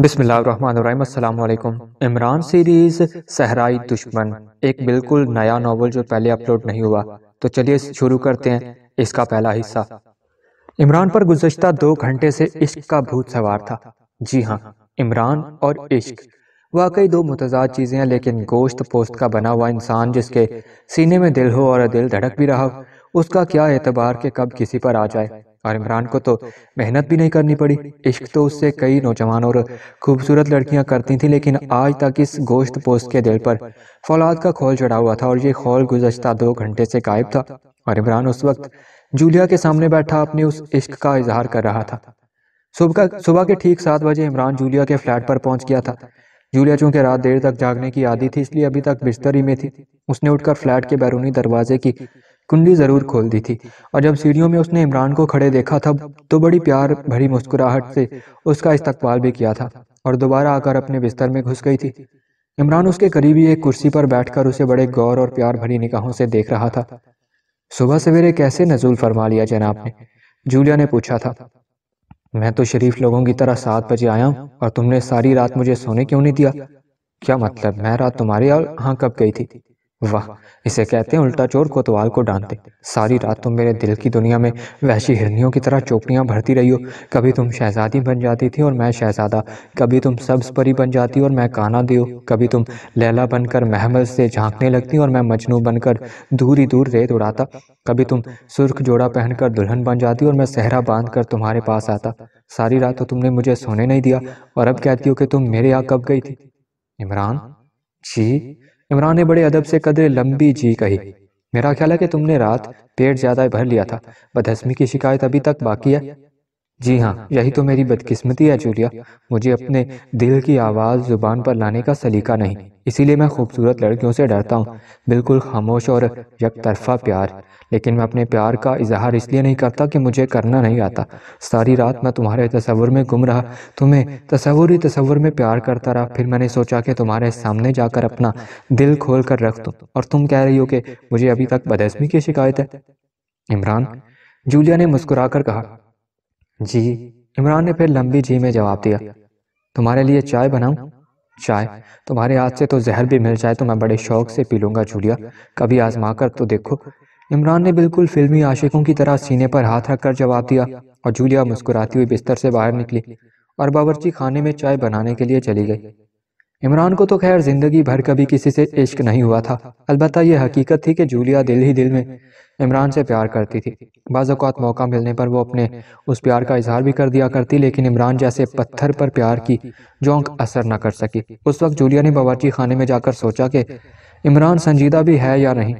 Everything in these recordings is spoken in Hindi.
बिसमीम इमरान सीरीज़ सहराई दुश्मन एक बिल्कुल नया नावल जो पहले अपलोड नहीं हुआ तो चलिए शुरू करते हैं इसका पहला हिस्सा इमरान पर गुजशत दो घंटे से इश्क का भूत सवार था जी हाँ इमरान और इश्क वाकई दो मुतजाद चीज़ें हैं लेकिन गोश्त पोस्त का बना हुआ इंसान जिसके सीने में दिल हो और दिल धड़क भी रहा हो उसका क्या एतबार के कब किसी पर आ जाए और इमरान को तो मेहनत भी नहीं करनी पड़ी इश्क तो उससे कई नौजवान और खूबसूरत लड़कियां करती थीं लेकिन आज तक इस गोश्त पोस्ट के दिल पर फौलाद का खोल चढ़ा हुआ था और ये खोल गुजशत दो घंटे से गायब था और इमरान उस वक्त जूलिया के सामने बैठा अपने उस इश्क का इजहार कर रहा था सुबह का सुबह के ठीक सात बजे इमरान जूलिया के फ्लैट पर पहुंच गया था जूलिया चूंकि रात देर तक जागने की आदि थी इसलिए अभी तक बिस्तर ही में थी उसने उठकर फ्लैट के बैरूनी दरवाजे की कुंडी जरूर खोल दी थी और जब सीढ़ियों में उसने इमरान को खड़े देखा था तो बड़ी प्यार भरी मुस्कुराहट से उसका इस्तकबाल भी किया था और दोबारा आकर अपने बिस्तर में घुस गई थी इमरान उसके करीबी एक कुर्सी पर बैठकर उसे बड़े गौर और प्यार भरी निगाहों से देख रहा था सुबह सवेरे कैसे नजूल फरमा लिया जनाब ने जूलिया ने पूछा था मैं तो शरीफ लोगों की तरह सात बजे आया हूँ और तुमने सारी रात मुझे सोने क्यों नहीं दिया क्या मतलब मैं रात तुम्हारी और हाँ कब गई थी वाह इसे कहते हैं उल्टा चोर कोतवाल को डांटते सारी रात तुम मेरे दिल की दुनिया में वैशी हिरनियों की तरह चोपड़ियाँ भरती रही हो कभी तुम शहजादी बन जाती थी और मैं शहजादा कभी तुम सब्ज परी बन जाती और मैं काना दियो कभी तुम लैला बनकर महमल से झांकने लगती और मैं मजनू बनकर दूर ही दूर रेत उड़ाता कभी तुम सुर्ख जोड़ा पहनकर दुल्हन बन जाती और मैं सहरा बांध तुम्हारे पास आता सारी रात तो तुमने मुझे सोने नहीं दिया और अब कहती हो कि तुम मेरे यहाँ कब गई थी इमरान जी इमरान ने बड़े अदब से कदरे लंबी जी कही मेरा ख्याल है कि तुमने रात पेट ज़्यादा भर लिया था बदहसमी की शिकायत अभी तक बाकी है जी हाँ यही तो मेरी बदकिस्मती है जूलिया मुझे अपने दिल की आवाज़ ज़ुबान पर लाने का सलीका नहीं इसीलिए मैं खूबसूरत लड़कियों से डरता हूँ बिल्कुल खामोश और यक तरफा प्यार लेकिन मैं अपने प्यार का इजहार इसलिए नहीं करता कि मुझे करना नहीं आता सारी रात मैं तुम्हारे तस्वुर में गुम रहा तुम्हें तस्वुर ही तस्वुर में प्यार करता रहा फिर मैंने सोचा कि तुम्हारे सामने जाकर अपना दिल खोल कर रख दूँ और तुम कह रही हो कि मुझे अभी तक बदसमी की शिकायत है इमरान जूलिया ने मुस्कुराकर कहा जी इमरान ने फिर लंबी जी में जवाब दिया तुम्हारे लिए चाय बनाऊं चाय तुम्हारे हाथ से तो जहर भी मिल जाए तो मैं बड़े शौक से पी लूँगा जूलिया कभी आजमा कर तो देखो इमरान ने बिल्कुल फिल्मी आशिकों की तरह सीने पर हाथ रखकर जवाब दिया और जूलिया मुस्कुराती हुई बिस्तर से बाहर निकली और बावर्ची खाने में चाय बनाने के लिए चली गई इमरान को तो खैर जिंदगी भर कभी किसी से इश्क नहीं हुआ था अलबत्त यह हकीकत थी कि जूलिया दिल ही दिल में इमरान से प्यार करती थी बाज़ात मौका मिलने पर वो अपने उस प्यार का इजहार भी कर दिया करती लेकिन इमरान जैसे पत्थर पर प्यार की जोंक असर न कर सकी उस वक्त जूलिया ने बावर्ची खाने में जाकर सोचा कि इमरान संजीदा भी है या नहीं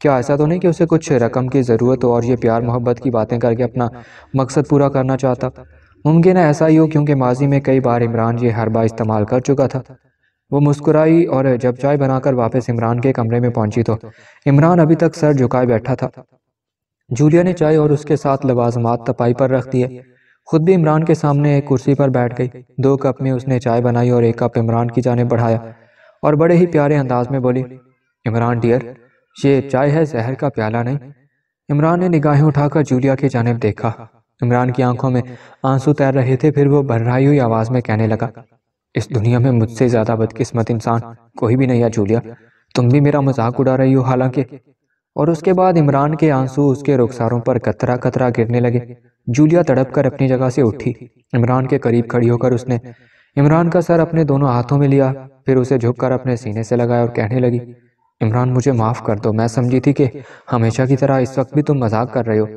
क्या ऐसा तो नहीं कि उसे कुछ रकम की ज़रूरत हो और ये प्यार मोहब्बत की बातें करके अपना मकसद पूरा करना चाहता मुमकिन है ऐसा ही हो क्योंकि माजी में कई बार इमरान ये हरबा इस्तेमाल कर चुका था वो मुस्कुराई और जब चाय बनाकर वापस इमरान के कमरे में पहुंची तो इमरान अभी तक सर झुकाए बैठा था जूलिया ने चाय और उसके साथ लवाजमात तपाई पर रख दिए खुद भी इमरान के सामने एक कुर्सी पर बैठ गई दो कप में उसने चाय बनाई और एक कप इमरान की जाने बढ़ाया और बड़े ही प्यारे अंदाज में बोली इमरान डियर ये चाय है जहर का प्याला नहीं इमरान ने निगाहें उठाकर जूलिया की जानब देखा इमरान की आंखों में आंसू तैर रहे थे फिर वो भर्राई हुई आवाज़ में कहने लगा इस दुनिया में मुझसे ज़्यादा बदकिस्मत इंसान कोई भी नहीं है जूलिया तुम भी मेरा मजाक उड़ा रही हो हालांकि और उसके बाद इमरान के आंसू उसके रुखसारों पर कतरा कतरा गिरने लगे जूलिया तड़प कर अपनी जगह से उठी इमरान के करीब खड़ी होकर उसने इमरान का सर अपने दोनों हाथों में लिया फिर उसे झुककर अपने सीने से लगाया और कहने लगी इमरान मुझे माफ़ कर दो मैं समझी थी कि हमेशा की तरह इस वक्त भी तुम मजाक कर रहे हो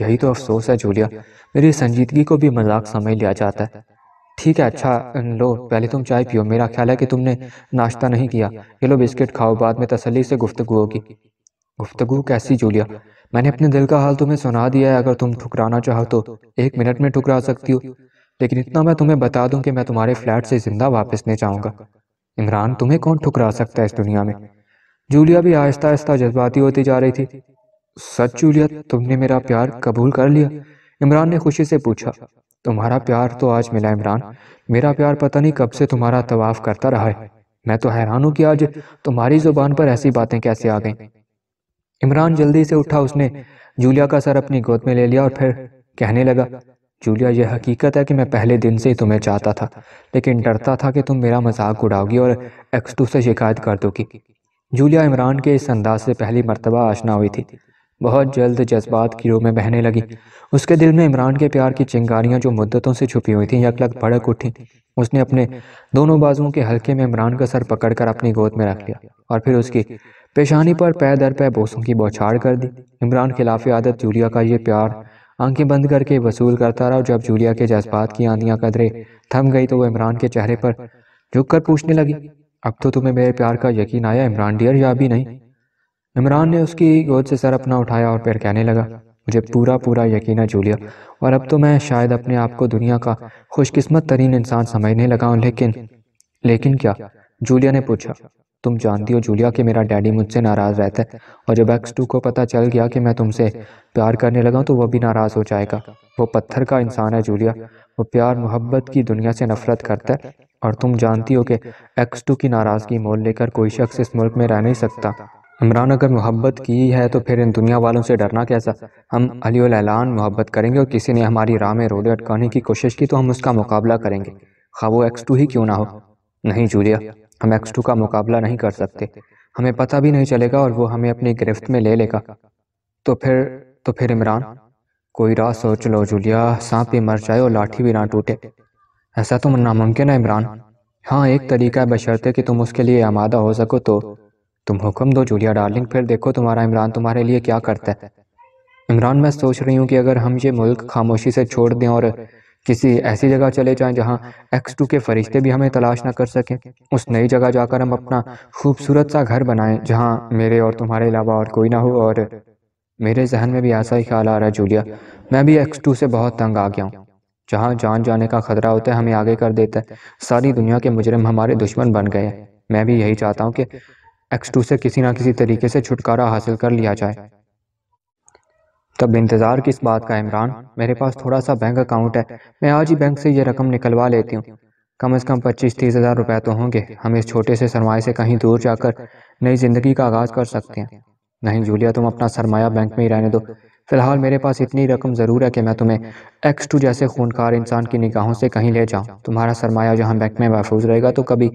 यही तो अफसोस है जूलिया मेरी संजीदगी को भी मजाक समझ लिया जाता है ठीक है अच्छा लो पहले तुम चाय पियो मेरा ख्याल है कि तुमने नाश्ता नहीं किया ये लो बिस्किट खाओ बाद में तसली से गुफ्तु होगी गुफ्तु कैसी जूलिया मैंने अपने दिल का हाल तुम्हें सुना दिया है अगर तुम ठुकराना चाहो तो एक मिनट में ठुकरा सकती हो लेकिन इतना मैं तुम्हें बता दूं कि मैं तुम्हारे फ्लैट से ज़िंदा वापस नहीं चाहूँगा इमरान तुम्हें कौन ठुकरा सकता है इस दुनिया में जूलिया भी आहिस्ता आहिस्ता जज्बाती होती जा रही थी सच जूलिया तुमने मेरा प्यार कबूल कर लिया इमरान ने खुशी से पूछा तुम्हारा प्यार तो आज मिला इमरान मेरा प्यार पता नहीं कब से तुम्हारा तवाफ करता रहा है मैं तो हैरान हूँ कि आज तुम्हारी जुबान पर ऐसी बातें कैसे आ गईं इमरान जल्दी से उठा उसने जूलिया का सर अपनी गोद में ले लिया और फिर कहने लगा जूलिया यह हकीकत है कि मैं पहले दिन से ही तुम्हें चाहता था लेकिन डरता था कि तुम मेरा मजाक उड़ाओगी और एक्स टू से शिकायत कर दोगी जूलिया इमरान के इस अंदाज से पहली मरतबा आशना हुई थी बहुत जल्द जज्बात की रूह में बहने लगी उसके दिल में इमरान के प्यार की चिंगारियाँ जो मुद्दतों से छुपी हुई थीं यकलक भड़क उठी उसने अपने दोनों बाजुओं के हल्के में इमरान का सर पकड़कर अपनी गोद में रख लिया और फिर उसकी पेशानी पर पै दर पै बोसों की बौछाड़ कर दी इमरान खिलाफ आदत जूलिया का ये प्यार आंखें बंद करके वसूल करता रहा जब जूलिया के जज्बात की आंधियाँ कदरे थम गई तो वह इमरान के चेहरे पर झुक कर पूछने लगी अब तो तुम्हें मेरे प्यार का यकीन आया इमरान डियर या भी नहीं इमरान ने उसकी गोद से सर अपना उठाया और फिर कहने लगा मुझे पूरा पूरा यकीन है जूलिया और अब तो मैं शायद अपने आप को दुनिया का खुशकिस्मत तरीन इंसान समझने लगा हूँ लेकिन लेकिन क्या जूलिया ने पूछा तुम जानती हो जूलिया कि मेरा डैडी मुझसे नाराज़ रहता है और जब एक्स टू को पता चल गया कि मैं तुमसे प्यार करने लगा तो वह भी नाराज़ हो जाएगा वो पत्थर का इंसान है जूलिया वो प्यार मोहब्बत की दुनिया से नफरत करता है और तुम जानती हो कि एक्स टू की नाराज़गी मोल लेकर कोई शख्स इस मुल्क में रह नहीं सकता इमरान अगर मोहब्बत की है तो फिर इन दुनिया वालों से डरना कैसा हम अली मोहब्बत करेंगे और किसी ने हमारी राह में रोडे अटकाने की कोशिश की तो हम उसका मुकाबला करेंगे खा वो एक्स टू ही क्यों ना हो नहीं जूलिया हम एक्स टू का मुकाबला नहीं कर सकते हमें पता भी नहीं चलेगा और वो हमें अपनी गिरफ्त में ले लेगा तो फिर तो फिर इमरान कोई राह सोच लो जूलिया सांप भी मर जाए और लाठी भी ना टूटे ऐसा तो नामुमकिन है इमरान हाँ एक तरीका है बशर्ते कि तुम उसके लिए आमादा हो सको तो तुम हुक्म दो जूलिया डार्लिंग फिर देखो तुम्हारा इमरान तुम्हारे लिए क्या करता है इमरान मैं सोच रही हूँ कि अगर हम ये मुल्क खामोशी से छोड़ दें और किसी ऐसी जगह चले जाएं जहाँ एक्स टू के फरिश्ते भी हमें तलाश ना कर सकें उस नई जगह जाकर हम अपना खूबसूरत सा घर बनाएं जहाँ मेरे और तुम्हारे अलावा और कोई ना हो और मेरे जहन में भी ऐसा ही ख्याल आ रहा है जूलिया मैं भी एक्स टू से बहुत तंग आ गया हूँ जहाँ जान जाने का खतरा होता है हमें आगे कर देता है सारी दुनिया के मुजरम हमारे दुश्मन बन गए हैं मैं भी यही चाहता हूँ कि एक्स टू से किसी ना किसी तरीके से छुटकारा हासिल कर लिया जाए तब इंतज़ार किस बात का इमरान मेरे पास थोड़ा सा बैंक अकाउंट है मैं आज ही बैंक से यह रकम निकलवा लेती हूँ कम से कम पच्चीस तीस हज़ार रुपए तो होंगे हम इस छोटे से सरमाए से कहीं दूर जाकर नई ज़िंदगी का आगाज़ कर सकते हैं नहीं जूलिया तुम अपना सरमाया बैंक में ही रहने दो फिलहाल मेरे पास इतनी रकम ज़रूर है कि मैं तुम्हें एक्स टू जैसे खूनकार इंसान की निगाहों से कहीं ले जाऊं तुम्हारा सरमाया जहां बैंक में महफूज रहेगा तो कभी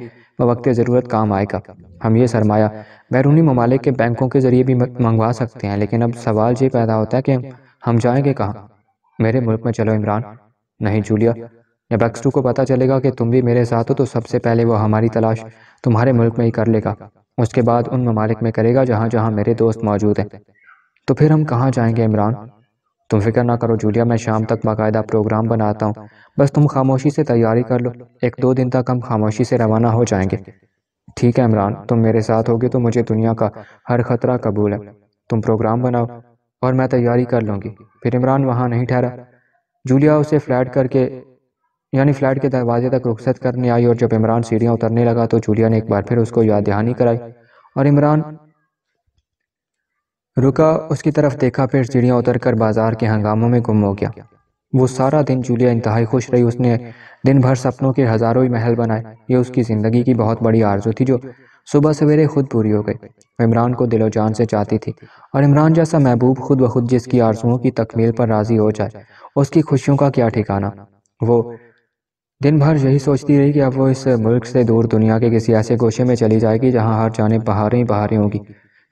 वक्त ज़रूरत काम आएगा हम ये सरमाया बैरूनी ममालिक के बैंकों के ज़रिए भी मंगवा सकते हैं लेकिन अब सवाल ये पैदा होता है कि हम जाएंगे कहाँ मेरे मुल्क में चलो इमरान नहीं जूलिया जब एक्सटू को पता चलेगा कि तुम भी मेरे साथ हो तो सबसे पहले वो हमारी तलाश तुम्हारे मुल्क में ही कर लेगा उसके बाद उन ममालिक में करेगा जहाँ जहाँ मेरे दोस्त मौजूद हैं तो फिर हम कहाँ जाएंगे इमरान तुम फिक्र ना करो जूलिया मैं शाम तक बाकायदा प्रोग्राम बनाता हूँ बस तुम खामोशी से तैयारी कर लो एक दो दिन तक हम खामोशी से रवाना हो जाएंगे ठीक है इमरान तुम मेरे साथ होगे तो मुझे दुनिया का हर खतरा कबूल है तुम प्रोग्राम बनाओ और मैं तैयारी कर लूँगी फिर इमरान वहाँ नहीं ठहरा जूलिया उसे फ्लैट करके यानी फ्लैट के दरवाजे तक रुखसत करने आई और जब इमरान सीढ़ियाँ उतरने लगा तो जूलिया ने एक बार फिर उसको याद दहानी कराई और इमरान रुका उसकी तरफ देखा फिर सीढ़ियाँ उतर कर बाजार के हंगामों में गुम हो गया वो सारा दिन जूलिया इंतहाई खुश रही उसने दिन भर सपनों के हज़ारों ही महल बनाए ये उसकी ज़िंदगी की बहुत बड़ी आरजू थी जो सुबह सवेरे खुद पूरी हो गई इमरान को दिलो जान से चाहती थी और इमरान जैसा महबूब खुद ब खुद जिसकी आरजुओं की तकमील पर राज़ी हो जाए उसकी खुशियों का क्या ठिकाना वो दिन भर यही सोचती रही कि अब वो इस मुल्क से दूर दुनिया के किसी ऐसे गोशे में चली जाएगी जहाँ हर जाने बहारें बहारें होगी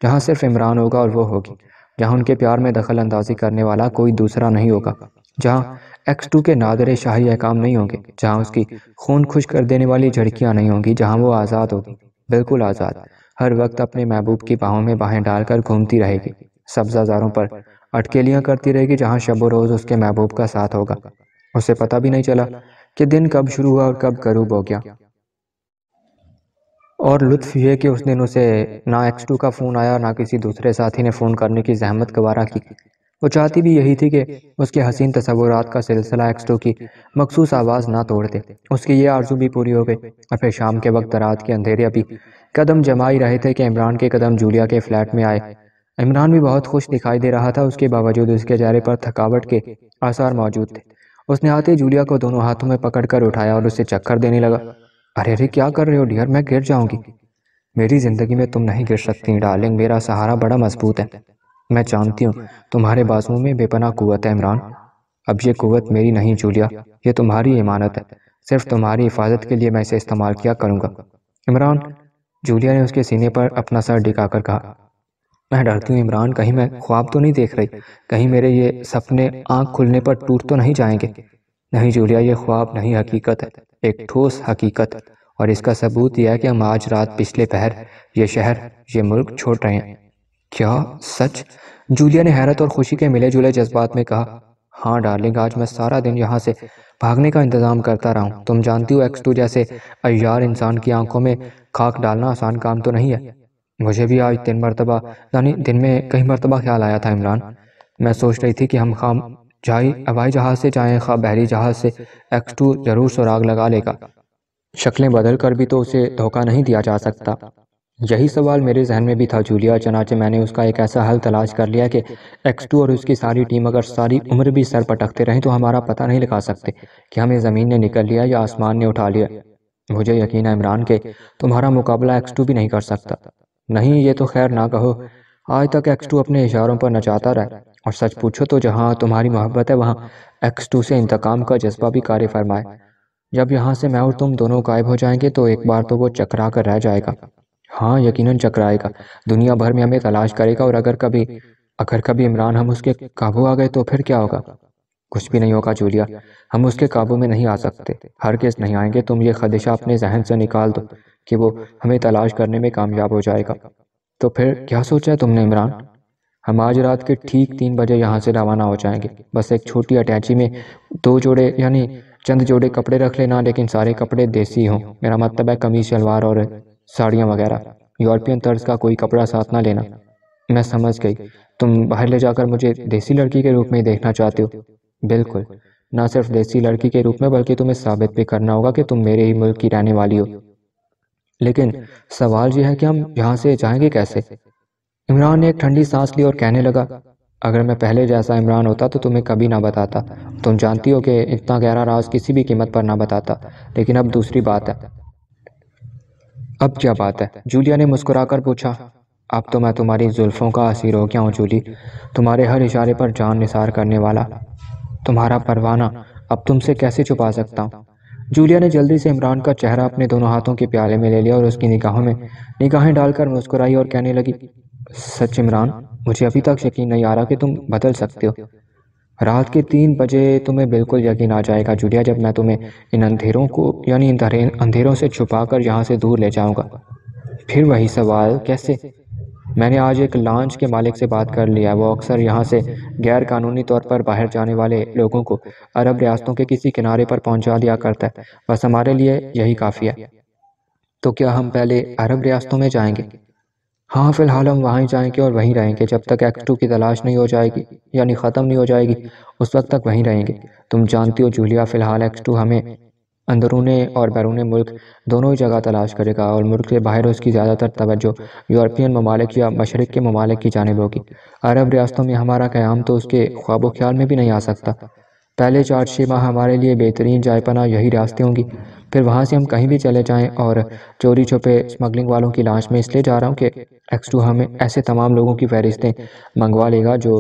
जहाँ सिर्फ इमरान होगा और वह होगी जहाँ उनके प्यार में दखल अंदाजी करने वाला कोई दूसरा नहीं होगा जहाँ एक्स टू के नादर शाही अहकाम नहीं होंगे जहाँ उसकी खून खुश कर देने वाली झड़कियाँ नहीं होंगी जहाँ वो आज़ाद होगी बिल्कुल आज़ाद हर वक्त अपने महबूब की बाहों में बाहें डालकर घूमती रहेगी सब्जाजारों पर अटकेलियाँ करती रहेगी जहाँ शब रोज़ उसके महबूब का साथ होगा उसे पता भी नहीं चला कि दिन कब शुरू हुआ और कब गरूब हो गया और लुत्फ यह कि उस दिन उसे ना एक्स टू का फ़ोन आया ना किसी दूसरे साथी ने फ़ोन करने की जहमत गवारा की वो चाहती भी यही थी कि उसके हसीन तस्वुरा का सिलसिला एक्स टू की मखसूस आवाज़ ना तोड़ दे उसकी ये आरजू भी पूरी हो गई और फिर शाम के वक्त रात के अंधेरे अभी कदम जमा ही रहे थे कि इमरान के कदम जूलिया के फ्लैट में आए इमरान भी बहुत खुश दिखाई दे रहा था उसके बावजूद उसके चेहरे पर थकावट के आसार मौजूद थे उसने आते जूलिया को दोनों हाथों में पकड़ उठाया और उसे चक्कर देने लगा अरे अरे क्या कर रहे हो डियर मैं गिर जाऊंगी मेरी ज़िंदगी में तुम नहीं गिर सकती डार्लिंग मेरा सहारा बड़ा मजबूत है मैं जानती हूँ तुम्हारे बाजुओं में बेपना कुत है इमरान अब ये कुत मेरी नहीं जूलिया ये तुम्हारी इमानत है सिर्फ तुम्हारी हिफाजत के लिए मैं इसे इस्तेमाल किया करूँगा इमरान जूलिया ने उसके सीने पर अपना सर टिकाकर कहा मैं डरती हूँ इमरान कहीं मैं ख्वाब तो नहीं देख रही कहीं मेरे ये सपने आँख खुलने पर टूट तो नहीं जाएंगे नहीं जूलिया ये ख्वाब नहीं हकीकत है एक ठोस हकीकत और इसका सबूत यह है कि हम आज रात पिछले पहर ये शहर ये मुल्क छोड़ रहे हैं क्या सच जूलिया ने हैरत और खुशी के मिले जुले जज्बात में कहा हाँ डार्लिंग आज मैं सारा दिन यहाँ से भागने का इंतज़ाम करता रहा हूँ तुम जानती हो एक्स टू जैसे अयार इंसान की आंखों में खाक डालना आसान काम तो नहीं है मुझे भी आज दिन मरतबा यानी दिन में कई मरतबा ख्याल आया था इमरान मैं सोच रही थी कि हम खाम चाहे हवाई जहाज़ से चाहे खा बहरी जहाज़ से एक्स टू ज़रूर सुराग लगा लेगा शक्लें बदल कर भी तो उसे धोखा नहीं दिया जा सकता यही सवाल मेरे जहन में भी था जूलिया चनाचे मैंने उसका एक ऐसा हल तलाश कर लिया कि एक्स टू और उसकी सारी टीम अगर सारी उम्र भी सर पटकते रहें तो हमारा पता नहीं लगा सकते कि हमें ज़मीन ने निकल लिया या आसमान ने उठा लिया मुझे यकीन है इमरान के तुम्हारा मुकाबला एक्स टू भी नहीं कर सकता नहीं ये तो खैर ना कहो आज तक एक्स टू अपने इशारों पर नचाता रहा और सच पूछो तो जहाँ तुम्हारी मोहब्बत है वहाँ एक्स टू से इंतकाम का जज्बा भी कार्य फरमाए जब यहाँ से मैं और तुम दोनों गायब हो जाएंगे तो एक बार तो वो चकरा कर रह जाएगा हाँ यकीनन चकराएगा दुनिया भर में हमें तलाश करेगा और अगर कभी अगर कभी इमरान हम उसके काबू आ गए तो फिर क्या होगा कुछ भी नहीं होगा जूलिया हम उसके काबू में नहीं आ सकते हर केस नहीं आएंगे तुम ये ख़देशा अपने जहन से निकाल दो कि वो हमें तलाश करने में कामयाब हो जाएगा तो फिर क्या सोचा है तुमने इमरान हम आज रात के ठीक तीन बजे यहाँ से रवाना हो जाएंगे बस एक छोटी अटैची में दो जोड़े यानी चंद जोड़े कपड़े रख लेना लेकिन सारे कपड़े देसी हों मेरा मतलब है कमीज शलवार और साड़ियाँ वगैरह यूरोपियन तर्ज का कोई कपड़ा साथ ना लेना मैं समझ गई तुम बाहर ले जाकर मुझे देसी लड़की के रूप में देखना चाहते हो बिल्कुल ना सिर्फ देसी लड़की के रूप में बल्कि तुम्हें साबित भी करना होगा कि तुम मेरे ही मुल्क की रहने वाली हो लेकिन सवाल यह है कि हम यहाँ से जाएंगे कैसे इमरान ने एक ठंडी सांस ली और कहने लगा अगर मैं पहले जैसा इमरान होता तो तुम्हें कभी ना बताता तुम जानती हो कि इतना गहरा राज किसी भी कीमत पर ना बताता लेकिन अब दूसरी बात है अब क्या बात है जूलिया ने मुस्कुराकर पूछा अब तो मैं तुम्हारी जुल्फ़ों का असीर हो गया हूँ जूली तुम्हारे हर इशारे पर जान निसार करने वाला तुम्हारा परवाना अब तुमसे कैसे छुपा सकता हूँ जूलिया ने जल्दी से इमरान का चेहरा अपने दोनों हाथों के प्याले में ले लिया और उसकी निगाहों में निगाहें डालकर मुस्कुराई और कहने लगी सच इमरान मुझे अभी तक यकीन नहीं आ रहा कि तुम बदल सकते हो रात के तीन बजे तुम्हें बिल्कुल यकीन आ जाएगा जुड़िया जब मैं तुम्हें इन अंधेरों को यानी इन अंधेरों से छुपा कर यहाँ से दूर ले जाऊँगा फिर वही सवाल कैसे मैंने आज एक लॉन्च के मालिक से बात कर लिया वो अक्सर यहाँ से गैर कानूनी तौर पर बाहर जाने वाले लोगों को अरब रियासतों के किसी किनारे पर पहुँचा दिया करता है बस हमारे लिए यही काफ़ी है तो क्या हम पहले अरब रियासतों में जाएंगे हाँ फ़िलहाल हम वहीं जाएंगे और वहीं रहेंगे जब तक एक्स टू की तलाश नहीं हो जाएगी यानी ख़त्म नहीं हो जाएगी उस वक्त तक वहीं रहेंगे तुम जानती हो जूलिया फ़िलहाल एक्स टू हमें अंदरूने और बैरून मुल्क दोनों ही जगह तलाश करेगा और मुल्क के बाहर उसकी ज़्यादातर तवज्जो यूरोपियन ममालिक या मशरक़ के ममालिक की जानब होगी अरब रियासतों में हमारा क़्याम तो उसके ख्वाब ख्याल में भी नहीं आ सकता पहले चार छः माह हमारे लिए बेहतरीन जायपना यही रास्ते होंगी फिर वहाँ से हम कहीं भी चले जाएँ और चोरी छुपे स्मगलिंग वालों की लाश में इसलिए जा रहा हूँ कि एक्स टू हमें ऐसे तमाम लोगों की फहरिस्तें मंगवा लेगा जो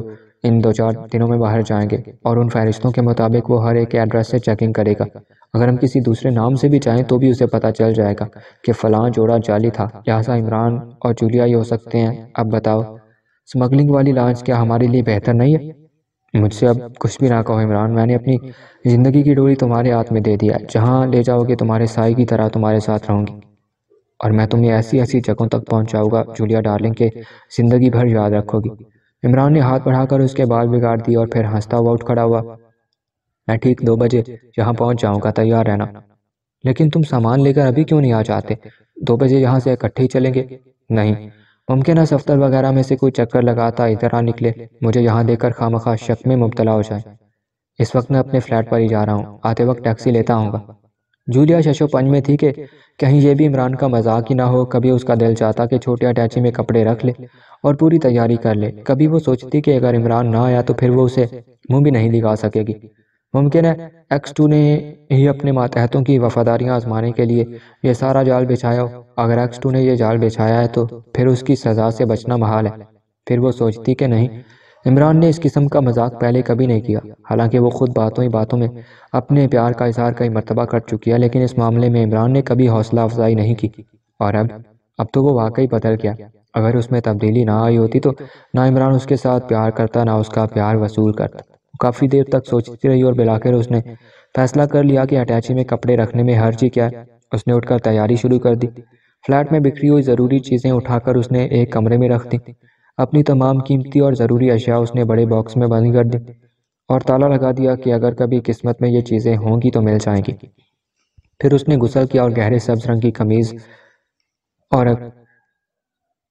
इन दो चार दिनों में बाहर जाएंगे और उन फहरिस्तों के मुताबिक वो हर एक एड्रेस से चेकिंग करेगा अगर हम किसी दूसरे नाम से भी चाहें तो भी उसे पता चल जाएगा कि फ़लाँ जोड़ा जाली था लिहाजा इमरान और जूलिया ही हो सकते हैं अब बताओ स्मगलिंग वाली लाश क्या हमारे लिए बेहतर नहीं है मुझसे अब कुछ भी ना कहो इमरान मैंने अपनी ज़िंदगी की डोरी तुम्हारे हाथ में दे दिया जहाँ ले जाओगे तुम्हारे साई की तरह तुम्हारे साथ रहूँगी और मैं तुम्हें ऐसी ऐसी जगहों तक पहुँचाऊँगा जूलिया डार्लिंग के ज़िंदगी भर याद रखोगी इमरान ने हाथ बढ़ाकर उसके बाल बिगाड़ दिए और फिर हंसता हुआ उठ खड़ा हुआ मैं ठीक दो बजे यहाँ पहुँच जाऊँगा तैयार रहना लेकिन तुम सामान लेकर अभी क्यों नहीं आ जाते दो बजे यहाँ से इकट्ठे ही चलेंगे नहीं मुमकिन है सफ्तर वगैरह में से कोई चक्कर लगाता इधर आ निकले मुझे यहाँ देखकर खामखा शक में मुबतला हो जाए इस वक्त मैं अपने फ्लैट पर ही जा रहा हूँ आते वक्त टैक्सी लेता आऊँगा जूलिया शशोपंज में थी कि कहीं ये भी इमरान का मजाक ही ना हो कभी उसका दिल चाहता कि छोटे अटैची में कपड़े रख ले और पूरी तैयारी कर ले कभी वो सोचती कि अगर इमरान ना आया तो फिर वो उसे मुंह भी नहीं दिखा सकेगी मुमकिन है एक्स टू ने ही अपने मातहतों की वफादारियां आजमाने के लिए यह सारा जाल बिछाया हो अगर एक्स टू ने यह जाल बिछाया है तो फिर उसकी सजा से बचना महाल है फिर वो सोचती कि नहीं इमरान ने इस किस्म का मजाक पहले कभी नहीं किया हालांकि वो खुद बातों ही बातों में अपने प्यार का इजहार कई मरतबा कर चुकी है लेकिन इस मामले में इमरान ने कभी हौसला अफजाई नहीं की और अब अब तो वो वाकई बदल गया अगर उसमें तब्दीली ना आई होती तो ना इमरान उसके साथ प्यार करता ना उसका प्यार वसूल करता काफ़ी देर तक सोचती रही और बिलाकर उसने फैसला कर लिया कि अटैची में कपड़े रखने में हर्जी क्या है उसने उठकर तैयारी शुरू कर दी फ्लैट में बिखरी हुई ज़रूरी चीज़ें उठाकर उसने एक कमरे में रख दी अपनी तमाम कीमती और ज़रूरी अशिया उसने बड़े बॉक्स में बंद कर दी और ताला लगा दिया कि अगर कभी किस्मत में ये चीज़ें होंगी तो मिल जाएंगी फिर उसने गुसल किया और गहरे सब्ज रंग की कमीज़ और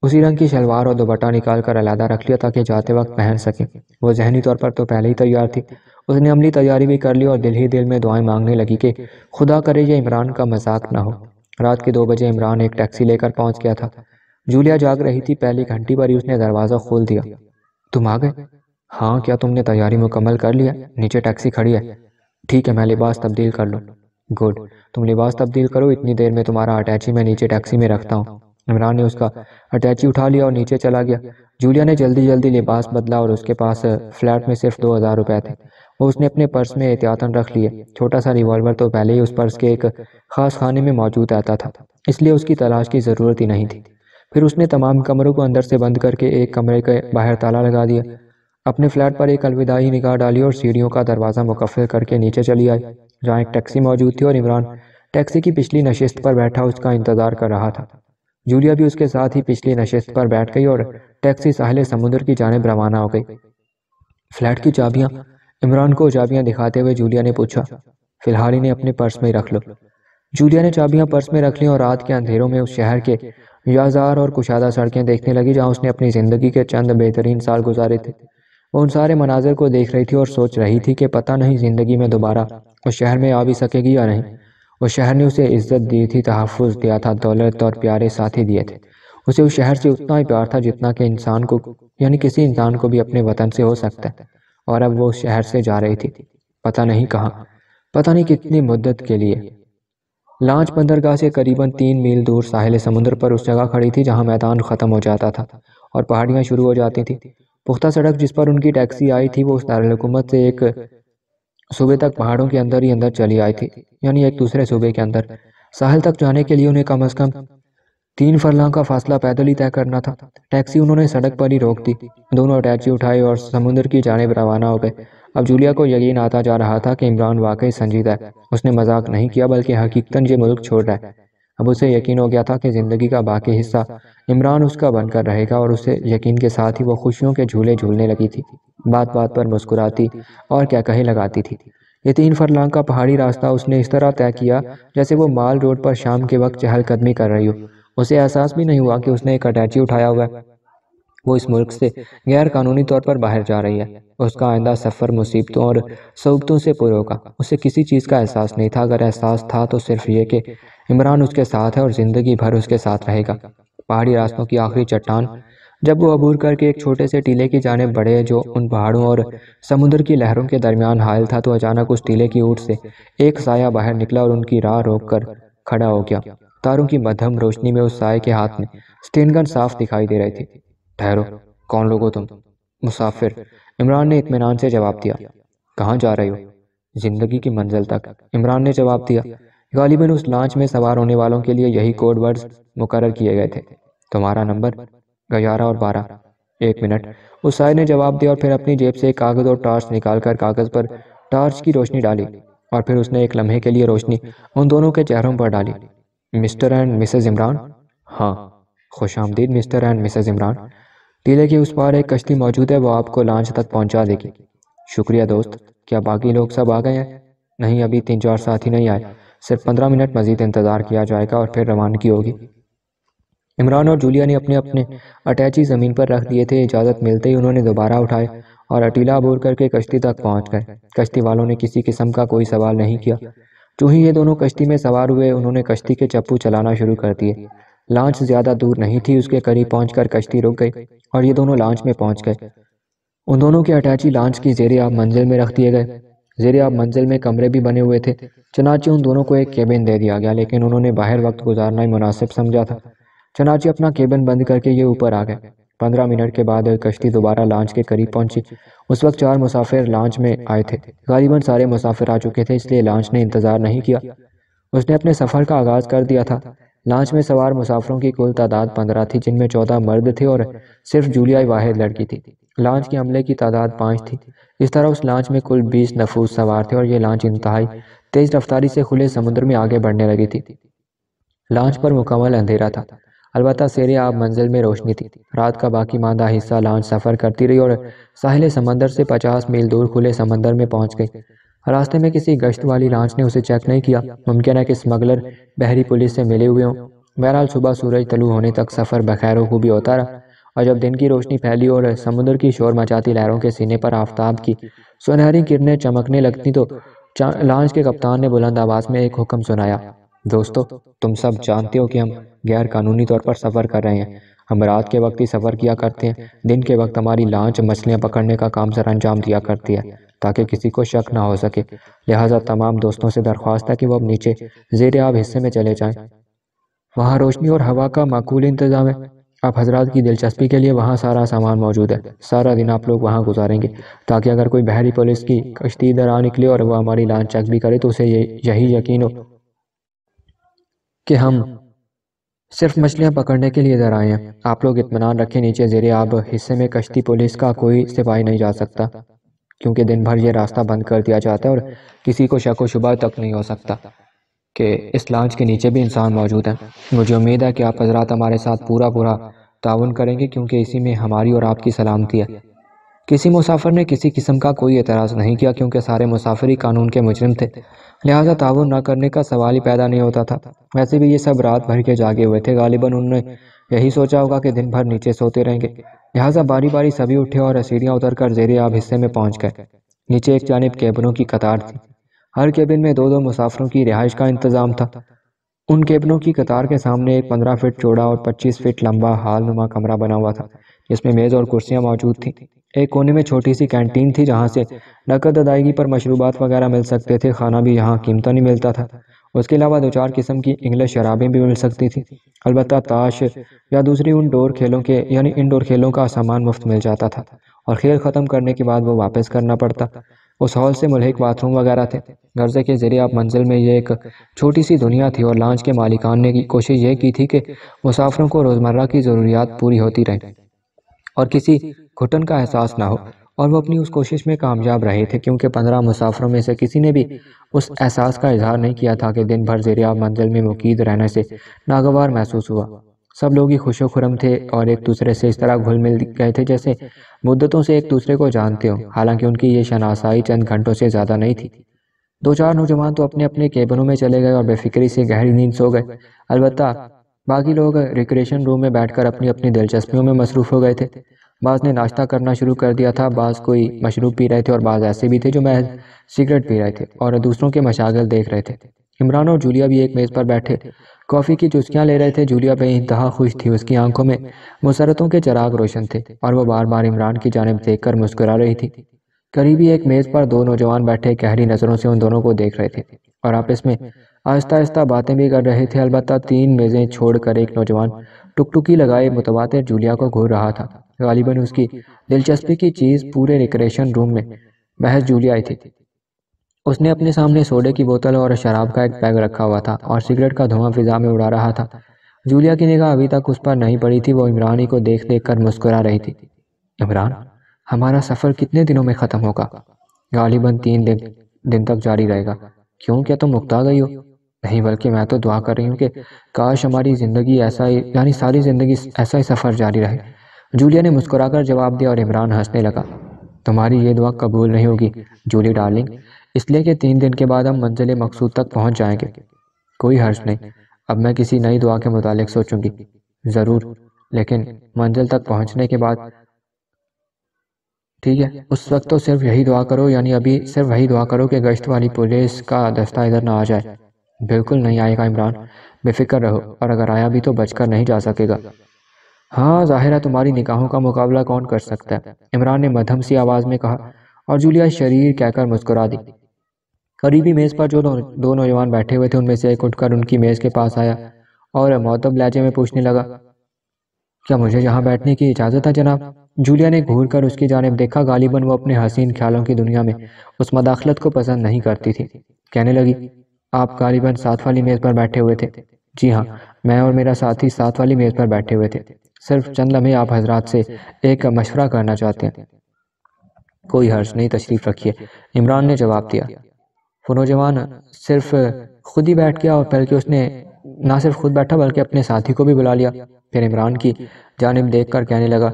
उसी रंग की शलवार और दुपट्टा निकाल कर अलहदा रख लिया ताकि जाते वक्त पहन सके वो जहनी तौर पर तो पहले ही तैयार थी उसने अमली तैयारी भी कर ली और दिल ही दिल में दुआएं मांगने लगी कि खुदा करे ये इमरान का मजाक ना हो रात के दो बजे इमरान एक टैक्सी लेकर पहुंच गया था जूलिया जाग रही थी पहली घंटी पर ही उसने दरवाज़ा खोल दिया तुम आ गए हाँ क्या तुमने तैयारी मुकम्मल कर लिया नीचे टैक्सी खड़ी है ठीक है मैं लिबास तब्दील कर लूँ गुड तुम लिबास तब्दील करो इतनी देर में तुम्हारा अटैची मैं नीचे टैक्सी में रखता हूँ इमरान ने उसका अटैची उठा लिया और नीचे चला गया जूलिया ने जल्दी जल्दी लिबास बदला और उसके पास फ्लैट में सिर्फ दो हज़ार रुपए थे वो उसने अपने पर्स में एहतियातन रख लिए छोटा सा रिवॉल्वर तो पहले ही उस पर्स के एक ख़ास खाने में मौजूद रहता था इसलिए उसकी तलाश की ज़रूरत ही नहीं थी फिर उसने तमाम कमरों को अंदर से बंद करके एक कमरे के बाहर ताला लगा दिया अपने फ्लैट पर एक अलविदाई निगाह डाली और सीढ़ियों का दरवाज़ा मुकफिल करके नीचे चली आई जहाँ एक टैक्सी मौजूद थी और इमरान टैक्सी की पिछली नशस्त पर बैठा उसका इंतज़ार कर रहा था जूलिया भी उसके साथ ही पिछली नशस्त पर बैठ गई और टैक्सी साहले समुद्र की जानब रवाना हो गई फ्लैट की चाबियां इमरान को चाबियां दिखाते हुए जूलिया ने पूछा फिलहाल इन्हें अपने पर्स में रख लो जूलिया ने चाबियां पर्स में रख ली और रात के अंधेरों में उस शहर के याजार और कुशादा सड़कें देखने लगी जहाँ उसने अपनी ज़िंदगी के चंद बेहतरीन साल गुजारे थे वो उन सारे मनाजर को देख रही थी और सोच रही थी कि पता नहीं ज़िंदगी में दोबारा उस शहर में आ भी सकेगी या नहीं उस शहर ने उसे इज्जत दी थी तहफ़ दिया था दौलत और प्यारे साथी दिए थे उसे उस शहर से उतना ही प्यार था जितना कि इंसान को यानी किसी इंसान को भी अपने वतन से हो सकता है और अब वो उस शहर से जा रही थी पता नहीं कहाँ पता नहीं कितनी मुद्दत के लिए लांच बंदरगाह से करीबन तीन मील दूर साहिल समुद्र पर उस जगह खड़ी थी जहाँ मैदान ख़त्म हो जाता था और पहाड़ियाँ शुरू हो जाती थी पुख्ता सड़क जिस पर उनकी टैक्सी आई थी वो उस दारकूमत से एक सुबह तक पहाड़ों के अंदर ही अंदर चली आई थी यानी एक दूसरे सूबे के अंदर साहल तक जाने के लिए उन्हें कम अज कम तीन फरलांग का फासला पैदल ही तय करना था टैक्सी उन्होंने सड़क पर ही रोक दी दोनों अटैची उठाई और समुद्र की पर रवाना हो गए अब जूलिया को यकीन आता जा रहा था कि इमरान वाकई संजीदा है उसने मजाक नहीं किया बल्कि हकीकतन ये मुल्क छोड़ रहा है अब उसे यकीन हो गया था कि ज़िंदगी का बाकी हिस्सा इमरान उसका बनकर रहेगा और उसे यकीन के साथ ही वो खुशियों के झूले झूलने लगी थी बात बात पर मुस्कुराती और क्या कहे लगाती थी ये तीन फरलांग का पहाड़ी रास्ता उसने इस तरह तय किया जैसे वो माल रोड पर शाम के वक्त चहलकदमी कर रही हो उसे एहसास भी नहीं हुआ कि उसने एक अटैची उठाया हुआ है वो इस मुल्क से गैर कानूनी तौर पर बाहर जा रही है उसका आइंदा सफ़र मुसीबतों और सबूतों से पूरा होगा उसे किसी चीज़ का एहसास नहीं था अगर एहसास था तो सिर्फ ये कि इमरान उसके साथ है और ज़िंदगी भर उसके साथ रहेगा पहाड़ी रास्तों की आखिरी चट्टान जब वो अबूर करके एक छोटे से टीले की जाने बढ़े जो उन पहाड़ों और समुद्र की लहरों के दरमियान हायल था तो अचानक उस टीले की ऊट से एक साया बाहर निकला और उनकी राह रोक कर खड़ा हो गया तारों की मध्यम रोशनी में उस साय के हाथ में स्टेनगन साफ दिखाई दे रही थी ठहरो कौन लोग हो तुम मुसाफिर इमरान ने इतमान से जवाब दिया कहाँ जा रहे हो जिंदगी की मंजिल तक इमरान ने जवाब दिया गालिबन उस लांच में सवार होने वालों के लिए यही कोड वर्ड्स मुकर किए गए थे तुम्हारा नंबर ग्यारह और बारह एक मिनट उस शायर ने जवाब दिया और फिर अपनी जेब से कागज़ और टॉर्च निकालकर कागज़ पर टार्च की रोशनी डाली और फिर उसने एक लम्हे के लिए रोशनी उन दोनों के चेहरों पर डाली मिस्टर एंड मिसेज इमरान हाँ खुश आमदीद मिस्टर एंड मिसेज इमरान टीले के उस पार एक कश्ती मौजूद है वो आपको लांच तक पहुंचा देगी शुक्रिया दोस्त क्या बाकी लोग सब आ गए हैं नहीं अभी तीन चार साथी नहीं आए सिर्फ पंद्रह मिनट मजीद इंतज़ार किया जाएगा और फिर रवानगी होगी इमरान और जूलिया ने अपने अपने अटैची ज़मीन पर रख दिए थे इजाज़त मिलते ही उन्होंने दोबारा उठाए और अटीला बोर करके कश्ती तक पहुंच गए कश्ती वालों ने किसी किस्म का कोई सवाल नहीं किया जो ही ये दोनों कश्ती में सवार हुए उन्होंने कश्ती के चप्पू चलाना शुरू कर दिए लॉन्च ज़्यादा दूर नहीं थी उसके करीब पहुंचकर कश्ती रुक गई और ये दोनों लॉन्च में पहुंच गए उन दोनों के अटैची लॉन्च की जेर आप मंजिल में रख दिए गए जेर आप मंजिल में कमरे भी बने हुए थे चनाची उन दोनों को एक केबिन दे दिया गया लेकिन उन्होंने बाहर वक्त गुजारना ही मुनासिब समझा था चनाची अपना केबिन बंद करके ये ऊपर आ गए पंद्रह मिनट के बाद कश्ती दोबारा लॉन्च के करीब पहुंची उस वक्त चार मुसाफिर लॉन्च में आए थे गालिबा सारे मुसाफिर आ चुके थे इसलिए लॉन्च ने इंतज़ार नहीं किया उसने अपने सफ़र का आगाज़ कर दिया था लांच में सवार मुसाफरों की कुल तादाद पंद्रह थी जिनमें चौदह मर्द थे और सिर्फ जूलिया वाहिद लड़की थी लांच के अमले की तादाद पाँच थी इस तरह उस लांच में कुल बीस नफूस सवार थे और ये लांच इंतहाई तेज़ रफ्तारी से खुले समुद्र में आगे बढ़ने लगी थी लांच पर मुकम्मल अंधेरा था अलबत् सेरे आप मंजिल में रोशनी थी रात का बाकी मादा हिस्सा लांच सफ़र करती रही और साहिल समंदर से पचास मील दूर खुले समंदर में पहुंच गई रास्ते में किसी गश्त वाली लांच ने उसे चेक नहीं किया मुमकिन है कि स्मगलर बहरी पुलिस से मिले हुए हों बहरहाल सुबह सूरज तलु होने तक सफ़र बखैरों को भी होता रहा और जब दिन की रोशनी फैली और समुद्र की शोर मचाती लहरों के सीने पर आफ्ताब की सुनहरी किरणें चमकने लगती तो लांच के कप्तान ने बुलंद आवाज़ में एक हुक्म सुनाया दोस्तों तुम सब जानते हो कि हम गैर कानूनी तौर पर सफ़र कर रहे हैं हम रात के वक्त ही सफ़र किया करते हैं दिन के वक्त हमारी लांच मछलियाँ पकड़ने का काम सर अंजाम दिया करती है ताकि किसी को शक ना हो सके लिहाजा तमाम दोस्तों से दरख्वास्त है कि वो अब नीचे जेर आब हिस्से में चले जाए वहाँ रोशनी और हवा का माकूल इंतज़ाम है आप हजरात की दिलचस्पी के लिए वहाँ सारा सामान मौजूद है सारा दिन आप लोग वहाँ गुजारेंगे ताकि अगर कोई बहरी पुलिस की कश्ती इधर आ निकले और वह हमारी लान चेक भी करे तो उसे ये यही यकीन हो कि हम सिर्फ मछलियाँ पकड़ने के लिए इधर आए हैं आप लोग इतमान रखें नीचे जेर आब हिस्से में कश्ती पुलिस का कोई सिपाही नहीं जा सकता क्योंकि दिन भर ये रास्ता बंद कर दिया जाता है और किसी को शक व शुबा तक नहीं हो सकता कि इस लांच के नीचे भी इंसान मौजूद हैं मुझे उम्मीद है कि आप हजरात हमारे साथ पूरा पूरा ताउन करेंगे क्योंकि इसी में हमारी और आपकी सलामती है किसी मुसाफिर ने किसी किस्म का कोई एतराज़ नहीं किया क्योंकि सारे मुसाफरी कानून के मुजरम थे लिहाजा ताउन ना करने का सवाल ही पैदा नहीं होता था वैसे भी ये सब रात भर के जागे हुए थे गालिबा उन्होंने यही सोचा होगा कि दिन भर नीचे सोते रहेंगे लिहाजा बारी बारी सभी उठे और सीढ़ियाँ उतर कर जेर आब हिस्से में पहुँच गए नीचे एक जानब केबिनों की कतार थी हर केबिन में दो दो मुसाफरों की रिहाइश का इंतज़ाम था उन केबिनों की कतार के सामने एक पंद्रह फिट चौड़ा और पच्चीस फिट लंबा हाल नुमा कमरा बना हुआ था जिसमें मेज़ और कुर्सियाँ मौजूद थीं एक कोने में छोटी सी कैंटीन थी जहाँ से नकद अदायगी पर मशरूबात वगैरह मिल सकते थे खाना भी यहाँ कीमता नहीं मिलता था उसके अलावा दो चार किस्म की इंग्लिश शराबें भी मिल सकती थी अलबत् ताश या दूसरी उन डोर खेलों के यानी इनडोर खेलों का सामान मुफ्त मिल जाता था और खेल ख़त्म करने के बाद वो वापस करना पड़ता उस हॉल से मुलहक बाथरूम वगैरह थे गर्जे के ज़रिए आप मंजिल में ये एक छोटी सी दुनिया थी और लांच के मालिकान ने की कोशिश ये की थी कि मुसाफरों को रोज़मर्रा की ज़रूरियात पूरी होती रहें और किसी घुटन का एहसास ना हो और वो अपनी उस कोशिश में कामयाब रहे थे क्योंकि पंद्रह मुसाफरों में से किसी ने भी उस एहसास का इजहार नहीं किया था कि दिन भर जेरिया मंजिल में मुकीद रहने से नागवार महसूस हुआ सब लोग ही खुशो खुरम थे और एक दूसरे से इस तरह घुल मिल गए थे जैसे मुद्दतों से एक दूसरे को जानते हो हालांकि उनकी ये शनासाई चंद घंटों से ज़्यादा नहीं थी दो चार नौजवान तो अपने अपने केबनों में चले गए और बेफिक्री से गहरी नींद सो गए अलबत्त बाकी लोग रिक्रिएशन रूम में बैठकर अपनी अपनी दिलचस्पियों में मसरूफ़ हो गए थे बाज़ ने नाश्ता करना शुरू कर दिया था बाज़ कोई मशरूब पी रहे थे और बाज़ ऐसे भी थे जो महज सिगरेट पी रहे थे और दूसरों के मशागल देख रहे थे इमरान और जूलिया भी एक मेज़ पर बैठे कॉफ़ी की चुस्कियाँ ले रहे थे जूलिया पे इंतहा खुश थी उसकी आंखों में मुसरतों के चराग रोशन थे और वह बार बार इमरान की जानब देख कर मुस्कुरा रही थी करीबी एक मेज़ पर दो नौजवान बैठे गहरी नज़रों से उन दोनों को देख रहे थे और आपस में आहिस्ता आहिस्ता बातें भी कर रहे थे अलबत्त तीन मेज़ें छोड़कर एक नौजवान टुकटुकी लगाए मुतवातर जूलिया को घूर रहा था गालिबा उसकी दिलचस्पी की चीज़ पूरे रिक्रेशन रूम में बहस जूली आई थी उसने अपने सामने सोडे की बोतल और शराब का एक बैग रखा हुआ था और सिगरेट का धुआं फिजा में उड़ा रहा था जूलिया की निगाह अभी तक उस पर नहीं पड़ी थी वो इमरान ही को देख देख कर मुस्कुरा रही थी इमरान हमारा सफ़र कितने दिनों में ख़त्म होगा गालिबन तीन दिन दिन तक जारी रहेगा क्यों क्या तुम तो मुक्ता गई हो नहीं बल्कि मैं तो दुआ कर रही हूँ कि काश हमारी ज़िंदगी ऐसा ही यानी सारी ज़िंदगी ऐसा ही सफ़र जारी रहे जूलिया ने मुस्कुराकर जवाब दिया और इमरान हंसने लगा तुम्हारी ये दुआ कबूल नहीं होगी जूली डार्लिंग इसलिए कि तीन दिन के बाद हम मंजिल मकसूद तक पहुंच जाएंगे कोई हर्ष नहीं अब मैं किसी नई दुआ के मुतालिक सोचूंगी ज़रूर लेकिन मंजिल तक पहुंचने के बाद ठीक है उस वक्त तो सिर्फ यही दुआ करो यानी अभी सिर्फ वही दुआ करो कि गश्त वाली पुलिस का दस्ता इधर ना आ जाए बिल्कुल नहीं आएगा इमरान बेफिक्र रहो और अगर आया भी तो बचकर नहीं जा सकेगा हाँ है तुम्हारी निकाहों का मुकाबला कौन कर सकता है इमरान ने मधम सी आवाज़ में कहा और जूलिया शरीर कहकर मुस्कुरा दी करीबी मेज़ पर जो दो नौजवान बैठे हुए थे उनमें से एक उठकर उनकी मेज़ के पास आया और मोहतब लहजे में पूछने लगा क्या मुझे यहाँ बैठने की इजाज़त है जनाब जूलिया ने घूर कर उसकी जानब देखा गालिबन वो अपने हसीन ख्यालों की दुनिया में उस मदाखलत को पसंद नहीं करती थी कहने लगी आप गालिबन साथ वाली मेज़ पर बैठे हुए थे जी हाँ मैं और मेरा साथी साथ वाली मेज़ पर बैठे हुए थे सिर्फ चंद लम्हे आप हजरात से एक मशवरा करना चाहते हैं कोई हर्ज नहीं तशरीफ़ रखिए इमरान ने जवाब दिया फनोजवान सिर्फ खुद ही बैठ गया और बल्कि उसने ना सिर्फ खुद बैठा बल्कि अपने साथी को भी बुला लिया फिर इमरान की जानब देख कर कहने लगा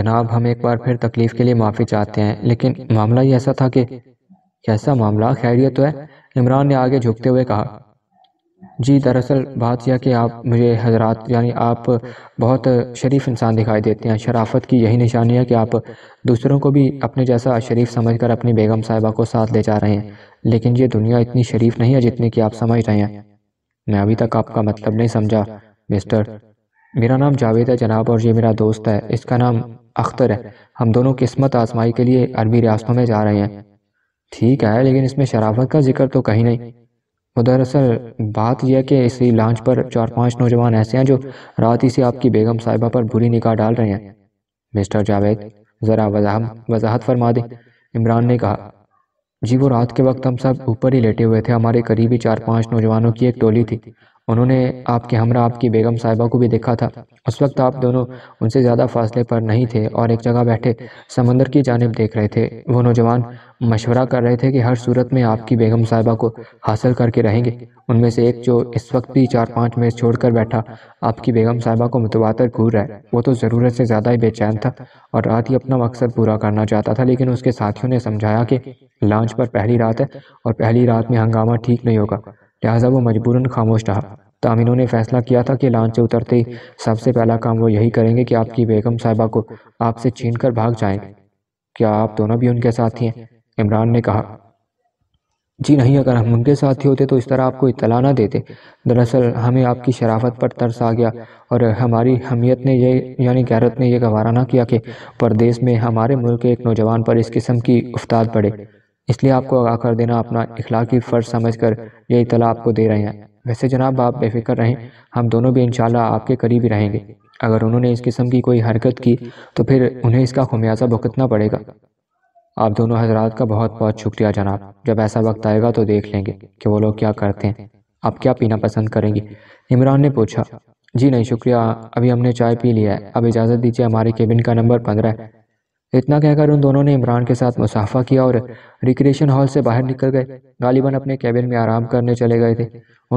जनाब हम एक बार फिर तकलीफ़ के लिए माफ़ी चाहते हैं लेकिन मामला ही ऐसा था कि कैसा मामला खैरियत तो है इमरान ने आगे झुकते हुए कहा जी दरअसल बात यह कि आप मुझे हजरात यानी आप बहुत शरीफ इंसान दिखाई देते हैं शराफत की यही निशानी है कि आप दूसरों को भी अपने जैसा शरीफ समझकर अपनी बेगम साहिबा को साथ ले जा रहे हैं लेकिन ये दुनिया इतनी शरीफ नहीं है जितनी कि आप समझ रहे हैं मैं अभी तक आपका मतलब नहीं समझा मिस्टर मेरा नाम जावेद है जनाब और ये मेरा दोस्त है इसका नाम अख्तर है हम दोनों किस्मत आजमाई के लिए अरबी रियासतों में जा रहे हैं ठीक है लेकिन इसमें शराफत का जिक्र तो कहीं नहीं दरअसल बात यह कि इसी लांच पर चार पांच नौजवान ऐसे हैं जो रात ही से आपकी बेगम साहिबा पर बुरी निकाह डाल रहे हैं मिस्टर जावेद ज़रा वजाहत वजाहत फरमा दें इमरान ने कहा जी वो रात के वक्त हम सब ऊपर ही लेटे हुए थे हमारे करीबी चार पांच नौजवानों की एक टोली थी उन्होंने आपके हमरा आपकी बेगम साहिबा को भी देखा था उस वक्त आप दोनों उनसे ज़्यादा फासले पर नहीं थे और एक जगह बैठे समंदर की जानब देख रहे थे वो नौजवान मशवरा कर रहे थे कि हर सूरत में आपकी बेगम साहिबा को हासिल करके रहेंगे उनमें से एक जो इस वक्त भी चार पाँच मेज़ छोड़कर बैठा आपकी बेगम साहिबा को मुतवातर घूर रहा है वो तो ज़रूरत से ज़्यादा ही बेचैन था और रात ही अपना मकसद पूरा करना चाहता था लेकिन उसके साथियों ने समझाया कि लॉन्च पर पहली रात है और पहली रात में हंगामा ठीक नहीं होगा लिहाजा वो मजबूरन खामोश रहा तामिनों ने फैसला किया था कि लांच से उतरते ही सबसे पहला काम वो यही करेंगे कि आपकी बेगम साहिबा को आपसे छीन कर भाग जाए क्या आप दोनों भी उनके ही हैं इमरान ने कहा जी नहीं अगर हम उनके साथी होते तो इस तरह आपको इतला ना देते दरअसल हमें आपकी शराफत पर तरस आ गया और हमारी हमियत ने ये यानी गैरत ने यह गवारा ना किया कि परदेश में हमारे मुल्क के एक नौजवान पर इस किस्म की उफ्ताद पड़े इसलिए आपको आगा कर देना अपना इखलाकी फ़र्ज समझ कर ये इतला आपको दे रहे हैं वैसे जनाब आप बेफिक्र रहें हम दोनों भी इन आपके करीब ही रहेंगे अगर उन्होंने इस किस्म की कोई हरकत की तो फिर उन्हें इसका खुमियाजा भुगतना पड़ेगा आप दोनों हजरात का बहुत बहुत शुक्रिया जनाब जब ऐसा वक्त आएगा तो देख लेंगे कि वो लोग क्या करते हैं आप क्या पीना पसंद करेंगे इमरान ने पूछा जी नहीं शुक्रिया अभी हमने चाय पी लिया है अब इजाज़त दीजिए हमारे केबिन का नंबर पंद्रह है इतना कहकर उन दोनों ने इमरान के साथ मुसाफा किया और रिक्रिएशन हॉल से बाहर निकल गए गालिबन अपने कैबिन में आराम करने चले गए थे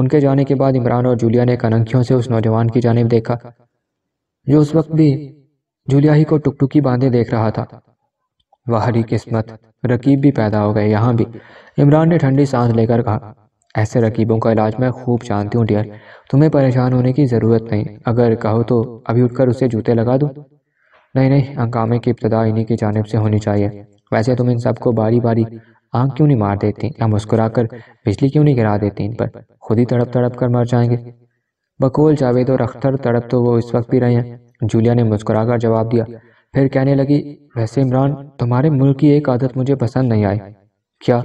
उनके जाने के बाद इमरान और जूलिया ने कनंखियों से उस नौजवान की जानब देखा जो उस वक्त भी जूलिया ही को टुकटुकी बांधे देख रहा था वाहरी किस्मत रकीब भी पैदा हो गए यहाँ भी इमरान ने ठंडी सांस लेकर कहा ऐसे रकीबों का इलाज मैं खूब जानती हूँ डियर तुम्हें परेशान होने की ज़रूरत नहीं अगर कहो तो अभी उठकर उसे जूते लगा दूँ नहीं नहीं हंगामे की इब्तदा इन्हीं की जानब से होनी चाहिए वैसे तुम इन सबको बारी बारी आँख क्यों नहीं मार देती या मुस्कुरा कर बिजली क्यों नहीं गिरा देती इन पर खुद ही तड़प तड़प कर मर जाएंगे बकोल जावेद और अख्तर तड़प तो वो इस वक्त भी रहे हैं जूलिया ने मुस्कुरा कर जवाब दिया फिर कहने लगी वैसे इमरान तुम्हारे मुल्क की एक आदत मुझे पसंद नहीं आई क्या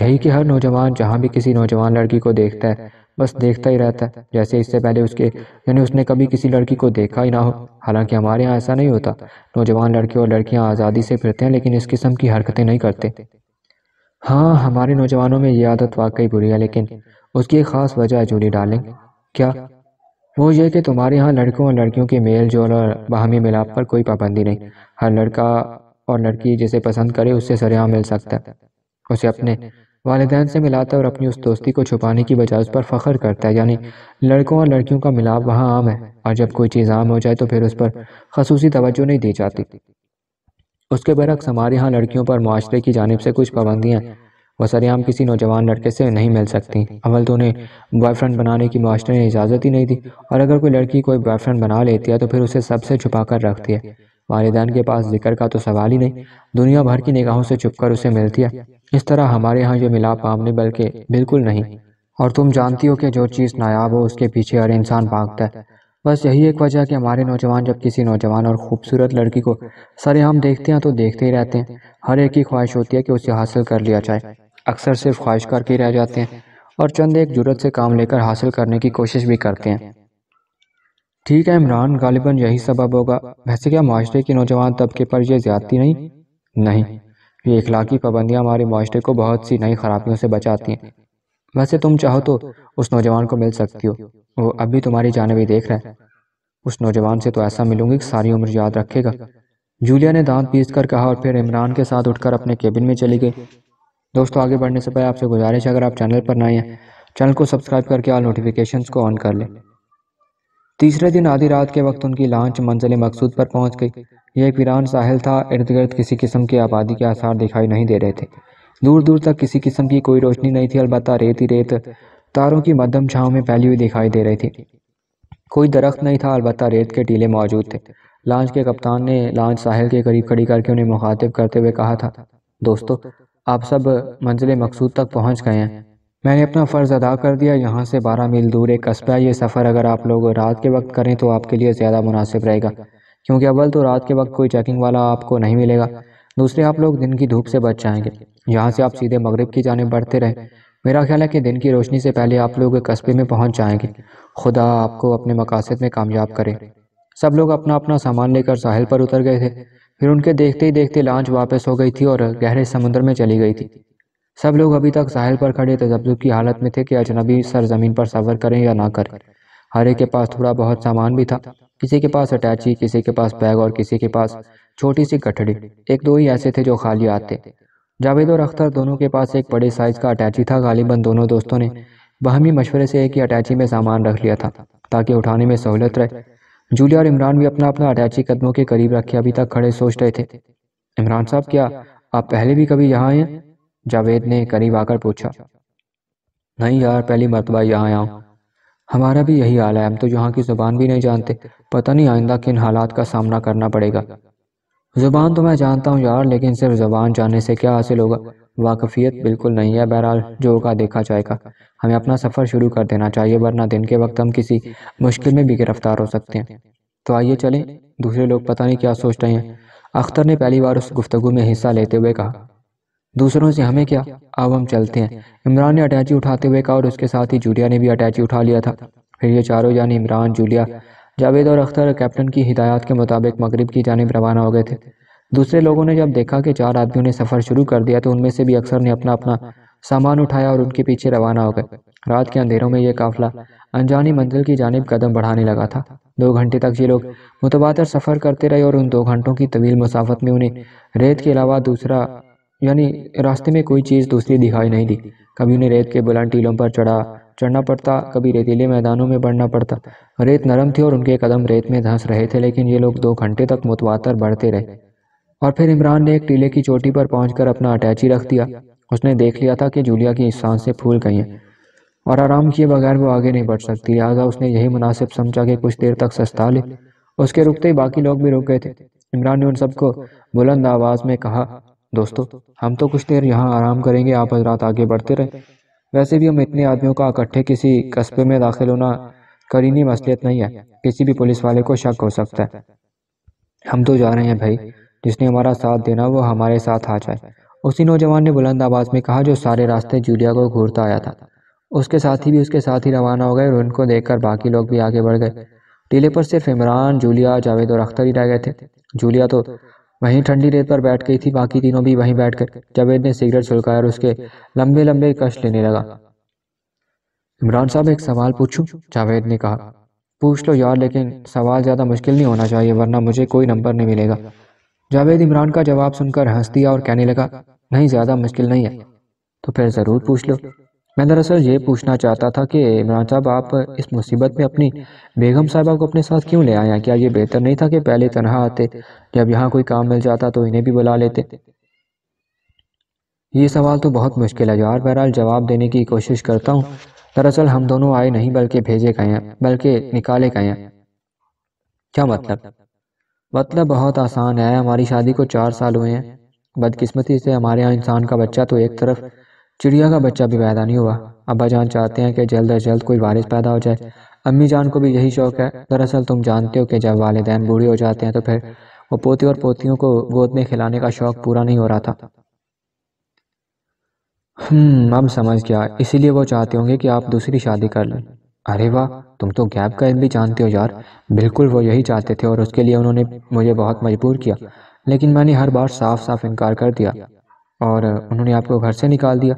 यही कि हर नौजवान जहाँ भी किसी नौजवान लड़की को देखता है बस देखता ही रहता है जैसे इससे पहले उसके यानी उसने कभी किसी लड़की को देखा ही ना हो हालांकि हमारे यहाँ ऐसा नहीं होता नौजवान लड़के और लड़कियाँ आज़ादी से फिरते हैं लेकिन इस किस्म की हरकतें नहीं करते हाँ हमारे नौजवानों में ये आदत वाकई बुरी है लेकिन उसकी एक ख़ास वजह है जूली डालेंगे क्या वो ये कि तुम्हारे यहाँ लड़कों और लड़कियों के मेल जोल और बाहमी मिलाप पर कोई पाबंदी नहीं हर लड़का और लड़की जिसे पसंद करे उससे सरेआम मिल सकता है उसे अपने वालदेन से मिलाता है और अपनी उस दोस्ती को छुपाने की बजाय उस पर फ़ख्र करता है यानी लड़कों और लड़कियों का मिलाप वहाँ आम है और जब कोई चीज़ आम हो जाए तो फिर उस पर खसूसी तवज्जो नहीं दी जाती उसके बरक्स हमारे यहाँ लड़कियों पर माशरे की जानब से कुछ पाबंदियाँ वह सरेआम किसी नौजवान लड़के से नहीं मिल सकती अवल तो उन्हें बॉयफ्रेंड बनाने की माशरे ने इजाज़त ही नहीं दी और अगर कोई लड़की कोई बॉयफ्रेंड बना लेती है तो फिर उसे सबसे छुपा कर रखती है वालदान के पास जिक्र का तो सवाल ही नहीं दुनिया भर की निगाहों से छुपकर उसे मिलती है इस तरह हमारे यहाँ ये मिलाप आमने बल्कि बिल्कुल नहीं और तुम जानती हो कि जो चीज़ नायाब हो उसके पीछे हर इंसान भागता है बस यही एक वजह है कि हमारे नौजवान जब किसी नौजवान और खूबसूरत लड़की को सरे हम देखते हैं तो देखते ही रहते हैं हर एक ही ख्वाहिश होती है कि उसे हासिल कर लिया जाए अक्सर सिर्फ ख्वाहिश करके रह जाते हैं और चंद एक जरूरत से काम लेकर हासिल करने की कोशिश भी करते हैं ठीक है इमरान गालिबा यही सबब होगा वैसे क्या माशरे के नौजवान तबके पर यह ज्यादती नहीं नहीं ये इखलाकी पाबंदियाँ हमारे माशरे को बहुत सी नई खराबियों से बचाती हैं वैसे तुम चाहो तो उस नौजवान को मिल सकती हो वो अब भी तुम्हारी जानब ही देख रहा है उस नौजवान से तो ऐसा मिलूंगी कि सारी उम्र याद रखेगा जूलिया ने दांत पीस कर कहा और फिर इमरान के साथ उठकर अपने केबिन में चली गई दोस्तों आगे बढ़ने से पहले आपसे गुजारिश है अगर आप चैनल पर नए हैं चैनल को सब्सक्राइब करके ऑल नोटिफिकेशंस को ऑन कर लें तीसरे दिन आधी रात के वक्त उनकी लांच मंजिल मकसूद पर पहुंच गई यह एक वीरान साहिल था इर्द गिर्द किसी किस्म की आबादी के आसार दिखाई नहीं दे रहे थे दूर दूर तक किसी किस्म की कोई रोशनी नहीं थी अलबत्त रेत ही रेत तारों की मध्यम छाँव में फैली हुई दिखाई दे रही थी कोई दरख्त नहीं था अलबत्त रेत के टीले मौजूद थे लांच के कप्तान ने लांच साहिल के करीब खड़ी करके उन्हें मुखातिब करते हुए कहा था दोस्तों आप सब मंजिल मकसूद तक पहुँच गए हैं मैंने अपना फ़र्ज़ अदा कर दिया यहाँ से बारह मील दूर एक कस्बा है ये सफ़र अगर आप लोग रात के वक्त करें तो आपके लिए ज़्यादा मुनासिब रहेगा क्योंकि अव्वल तो रात के वक्त कोई चेकिंग वाला आपको नहीं मिलेगा दूसरे आप लोग दिन की धूप से बच जाएंगे यहाँ से आप सीधे मगरब की जाने बढ़ते रहें मेरा ख्याल है कि दिन की रोशनी से पहले आप लोग कस्बे में पहुँच जाएंगे खुदा आपको अपने मकासद में कामयाब करें सब लोग अपना अपना सामान लेकर साहिल पर उतर गए थे फिर उनके देखते ही देखते लांच वापस हो गई थी और गहरे समुद्र में चली गई थी सब लोग अभी तक साहिल पर खड़े तजब्जुब की हालत में थे कि अजनबी सर ज़मीन पर सवर करें या ना करें हर एक के पास थोड़ा बहुत सामान भी था किसी के पास अटैची किसी के पास बैग और किसी के पास छोटी सी कटड़ी एक दो ही ऐसे थे जो खाली आते जावेद और अख्तर दोनों के पास एक बड़े साइज का अटैची था गालिबा दोनों दोस्तों ने बहमी मशवरे से एक ही अटैची में सामान रख लिया था ताकि उठाने में सहूलत रहे जूलिया और इमरान भी अपना अपना अटैची कदमों के करीब रखे अभी तक खड़े सोच रहे थे इमरान साहब क्या आप पहले भी कभी यहाँ आए जावेद ने करीब आकर पूछा नहीं यार पहली मरतबा यहाँ आया हूँ हमारा भी यही हाल है हम तो यहाँ की ज़ुबान भी नहीं जानते पता नहीं आइंदा किन हालात का सामना करना पड़ेगा ज़ुबान तो मैं जानता हूँ यार लेकिन सिर्फ ज़ुबान जानने से क्या हासिल होगा वाकफियत बिल्कुल नहीं है बहरहाल जो होगा देखा जाएगा हमें अपना सफ़र शुरू कर देना चाहिए वरना दिन के वक्त हम किसी मुश्किल में भी गिरफ्तार हो सकते हैं तो आइए चलें दूसरे लोग पता नहीं क्या सोच रहे हैं अख्तर ने पहली बार उस गुफ्तगु में हिस्सा लेते हुए कहा दूसरों से हमें क्या अब हम चलते हैं इमरान ने अटैची उठाते हुए कहा और उसके साथ ही जूलिया ने भी अटैची उठा लिया था फिर ये चारों यानी इमरान जूलिया जावेद और अख्तर कैप्टन की हिदायत के मुताबिक मगरब की जानब रवाना हो गए थे दूसरे लोगों ने जब देखा कि चार आदमियों ने सफ़र शुरू कर दिया तो उनमें से भी अक्सर ने अपना अपना सामान उठाया और उनके पीछे रवाना हो गए रात के अंधेरों में यह काफिला अनजानी मंजिल की जानब कदम बढ़ाने लगा था दो घंटे तक ये लोग मुतबातर सफ़र करते रहे और उन दो घंटों की तवील मुसाफत में उन्हें रेत के अलावा दूसरा यानी रास्ते में कोई चीज़ दूसरी दिखाई नहीं दी कभी उन्हें रेत के बुलंद टीलों पर चढ़ा चढ़ना पड़ता कभी रेतीले मैदानों में बढ़ना पड़ता रेत नरम थी और उनके कदम रेत में धंस रहे थे लेकिन ये लोग दो घंटे तक मुतवातर बढ़ते रहे और फिर इमरान ने एक टीले की चोटी पर पहुँच अपना अटैची रख दिया उसने देख लिया था कि जूलिया की से फूल गई हैं और आराम किए बगैर वो आगे नहीं बढ़ सकती लिहाजा उसने यही मुनासिब समझा कि कुछ देर तक सस्ता ले उसके रुकते ही बाकी लोग भी रुक गए थे इमरान ने उन सबको बुलंद आवाज़ में कहा दोस्तों हम तो कुछ देर यहाँ आराम करेंगे आप हजरात आगे बढ़ते रहे वैसे भी हम इतने आदमियों का इकट्ठे किसी कस्बे में दाखिल होना करीनी मसलियत नहीं है किसी भी पुलिस वाले को शक हो सकता है हम तो जा रहे हैं भाई जिसने हमारा साथ देना वो हमारे साथ आ जाए उसी नौजवान ने बुलंद आवाज़ में कहा जो सारे रास्ते जूलिया को घूरता आया था उसके साथी भी उसके साथ ही रवाना हो गए और उनको देखकर बाकी लोग भी आगे बढ़ गए टीले पर सिर्फ इमरान जूलिया जावेद और अख्तर ही रह गए थे जूलिया तो वहीं ठंडी रेत पर बैठ गई थी बाकी तीनों भी वहीं बैठकर जावेद ने सिगरेट सुलकाया और उसके लंबे लंबे कष्ट लेने लगा इमरान साहब एक सवाल पूछूं जावेद ने कहा पूछ लो यार लेकिन सवाल ज़्यादा मुश्किल नहीं होना चाहिए वरना मुझे कोई नंबर नहीं मिलेगा जावेद इमरान का जवाब सुनकर हंस दिया और कहने लगा नहीं ज़्यादा मुश्किल नहीं है तो फिर ज़रूर पूछ लो मैं दरअसल ये पूछना चाहता था कि इमरान साहब आप इस मुसीबत में अपनी बेगम साहबा को अपने साथ क्यों ले आए क्या ये बेहतर नहीं था कि पहले तनहा आते जब यहाँ कोई काम मिल जाता तो इन्हें भी बुला लेते ये सवाल तो बहुत मुश्किल है यार बहरहाल जवाब देने की कोशिश करता हूँ दरअसल हम दोनों आए नहीं बल्कि भेजे गए हैं बल्कि निकाले गए हैं क्या मतलब मतलब बहुत आसान है हमारी शादी को चार साल हुए हैं बदकिस्मती से हमारे यहाँ इंसान का बच्चा तो एक तरफ चिड़िया का बच्चा भी पैदा नहीं हुआ अब्बा जान चाहते हैं कि जल्द अज जल्द कोई वारिस पैदा हो जाए अम्मी जान को भी यही शौक है दरअसल तुम जानते हो कि जब वालदेन बूढ़े हो जाते हैं तो फिर वो पोते और पोतियों को गोद में खिलाने का शौक पूरा नहीं हो रहा था हम्म अब समझ गया इसीलिए वो चाहते होंगे कि आप दूसरी शादी कर लें अरे वाह तुम तो गैप का भी जानते हो यार बिल्कुल वो यही चाहते थे और उसके लिए उन्होंने मुझे बहुत मजबूर किया लेकिन मैंने हर बार साफ साफ इनकार कर दिया और उन्होंने आपको घर से निकाल दिया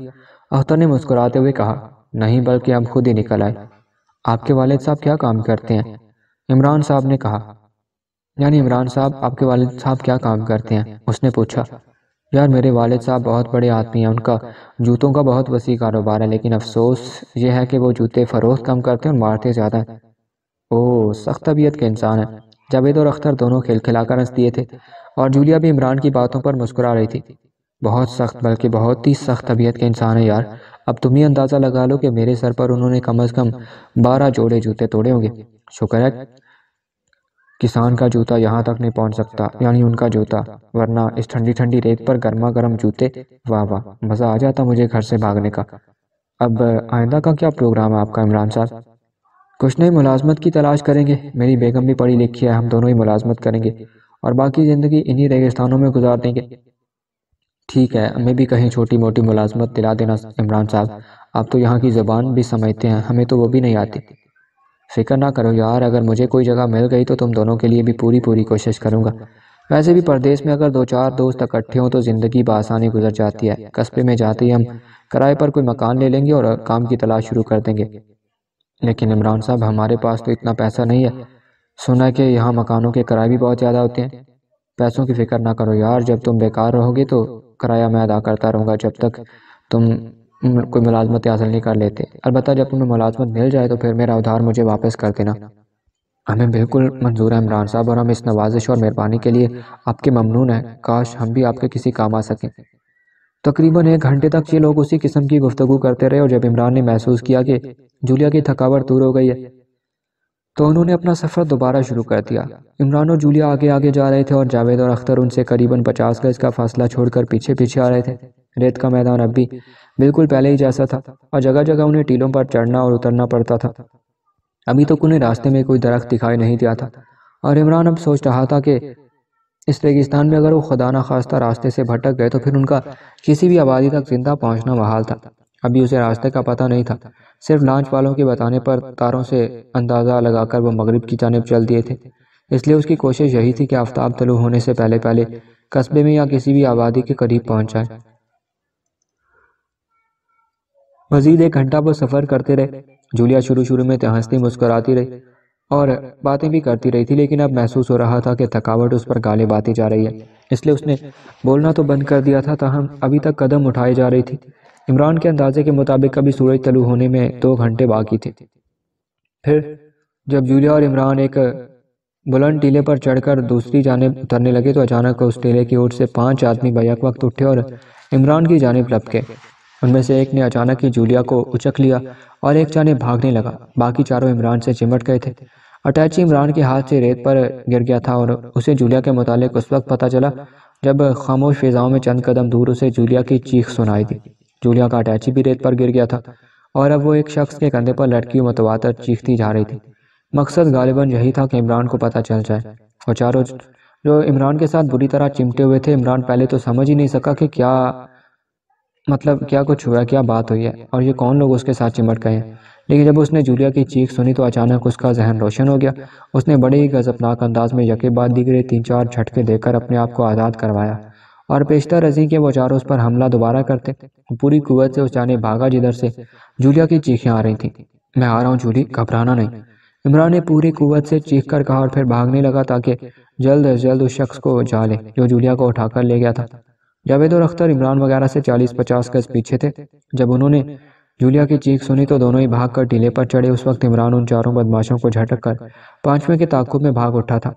अख्तर ने मुस्कुराते हुए कहा नहीं बल्कि आप खुद ही निकल आए आपके वालिद साहब क्या काम करते हैं इमरान साहब ने कहा यानी इमरान साहब आपके वालिद साहब क्या काम करते हैं उसने पूछा यार मेरे वालिद साहब बहुत बड़े आदमी हैं उनका जूतों का बहुत वसी कारोबार है लेकिन अफसोस ये है कि वो जूते फ़रोख्त कम करते हैं और मारते ज़्यादा हैं ओ सख्त तबीयत के इंसान है जावेद और अख्तर दोनों खिलखिलाकर हंस दिए थे और जूलिया भी इमरान की बातों पर मुस्कुरा रही थी बहुत सख्त बल्कि बहुत ही सख्त तबीयत के इंसान है यार अब तुम ही अंदाज़ा लगा लो कि मेरे सर पर उन्होंने कम अज़ कम बारह जोड़े जूते तोड़े होंगे शुक्र है किसान का जूता यहाँ तक नहीं पहुँच सकता यानी उनका जूता वरना इस ठंडी ठंडी रेत पर गर्मा गर्म जूते वाह वाह मज़ा आ जाता मुझे घर से भागने का अब आइंदा का क्या प्रोग्राम है आपका इमरान साहब कुछ नहीं मुलाजमत की तलाश करेंगे मेरी बेगम भी पढ़ी लिखी है हम दोनों ही मुलाजमत करेंगे और बाकी ज़िंदगी इन्हीं रेगिस्तानों में गुजार देंगे ठीक है हमें भी कहीं छोटी मोटी मुलाजमत दिला देना इमरान साहब आप तो यहाँ की ज़बान भी समझते हैं हमें तो वो भी नहीं आती फ़िक्र ना करो यार अगर मुझे कोई जगह मिल गई तो तुम दोनों के लिए भी पूरी पूरी कोशिश करूँगा वैसे भी परदेश में अगर दो चार दोस्त इकट्ठे हों तो ज़िंदगी बसानी गुजर जाती है कस्बे में जाते ही हम किराए पर कोई मकान ले लेंगे और काम की तलाश शुरू कर देंगे लेकिन इमरान साहब हमारे पास तो इतना पैसा नहीं है सुना कि यहाँ मकानों के किराए भी बहुत ज़्यादा होते हैं पैसों की फ़िक्र ना करो यार जब तुम बेकार रहोगे तो किराया मैं अदा करता रहूँगा जब तक तुम कोई मुलाजमत हासिल नहीं कर लेते अलबत्त जब तुम्हें मुलाजमत मिल जाए तो फिर मेरा उधार मुझे वापस कर देना हमें बिल्कुल मंजूर है इमरान साहब और हम इस नवाजिश और मेहरबानी के लिए आपके ममनून हैं काश हम भी आपके किसी काम आ सकें तकरीबन एक घंटे तक ये लोग उसी किस्म की गुफ्तु करते रहे और जब इमरान ने महसूस किया कि जूलिया की थकावट दूर हो गई है तो उन्होंने अपना सफ़र दोबारा शुरू कर दिया इमरान और जूलिया आगे आगे जा रहे थे और जावेद और अख्तर उनसे करीबन पचास गज का फासला छोड़कर पीछे पीछे आ रहे थे रेत का मैदान अब भी बिल्कुल पहले ही जैसा था और जगह जगह उन्हें टीलों पर चढ़ना और उतरना पड़ता था अभी तो उन्हें रास्ते में कोई दरख्त दिखाई नहीं दिया था और इमरान अब सोच रहा था कि इस रेगिस्तान में अगर वो खुदा ना खास्ता रास्ते से भटक गए तो फिर उनका किसी भी आबादी तक जिंदा पहुंचना महाल था अभी उसे रास्ते का पता नहीं था सिर्फ लॉन्च वालों के बताने पर तारों से अंदाज़ा लगाकर वो मगरब की जानब चल दिए थे इसलिए उसकी कोशिश यही थी कि आफ्ताब तलु होने से पहले पहले कस्बे में या किसी भी आबादी के करीब पहुँच जाए मजीद एक घंटा वो सफ़र करते रहे जूलिया शुरू शुरू में हंसती मुस्कराती रही और बातें भी करती रही थी लेकिन अब महसूस हो रहा था कि थकावट उस पर गालिब आती जा रही है इसलिए उसने बोलना तो बंद कर दिया था तहम अभी तक कदम उठाए जा रही थी इमरान के अंदाजे के मुताबिक कभी सूरज तलु होने में दो घंटे बाकी थे फिर जब जूलिया और इमरान एक बुलंद टीले पर चढ़कर दूसरी जानब उतरने लगे तो अचानक उस टीले की ओर से पांच आदमी बैक वक्त उठे और इमरान की जानब लपके उनमें से एक ने अचानक ही जूलिया को उचक लिया और एक जाने भागने लगा बाकी चारों इमरान से चिमट गए थे अटैची इमरान के हाथ से रेत पर गिर गया था और उसे जूलिया के मुतालिक उस वक्त पता चला जब खामोश फिजाओं में चंद कदम दूर उसे जूलिया की चीख सुनाई दी जूलिया का अटैची भी रेत पर गिर गया था और अब वो एक शख्स के कंधे पर लटकी मतवातर चीखती जा रही थी मकसद गालिबा यही था कि इमरान को पता चल जाए और चारों जो इमरान के साथ बुरी तरह चिमटे हुए थे इमरान पहले तो समझ ही नहीं सका कि क्या मतलब क्या कुछ हुआ क्या बात हुई है और ये कौन लोग उसके साथ चिमट गए हैं लेकिन जब उसने जूलिया की चीख सुनी तो अचानक उसका जहन रोशन हो गया उसने बड़े ही गजबनाक अंदाज में यके बाद दी गई तीन चार झटके देकर अपने आप को आज़ाद करवाया और पेशतर रजी के वो चारों उस पर हमला दोबारा करते पूरी कुवत से उस जाने भागा जिधर से जूलिया की चीखें आ रही थी मैं आ रहा हूँ जूली घबराना नहीं इमरान ने पूरी कुवत से चीख कर कहा और फिर भागने लगा ताकि जल्द अज जल्द उस शख्स को जा ले जो जूलिया को उठाकर ले गया था जावेद और अख्तर इमरान वगैरह से चालीस पचास गज पीछे थे जब उन्होंने जूलिया की चीख सुनी तो दोनों ही भाग कर टीले पर चढ़े उस वक्त इमरान उन चारों बदमाशों को झटक कर पांचवें के ताकुब में भाग उठा था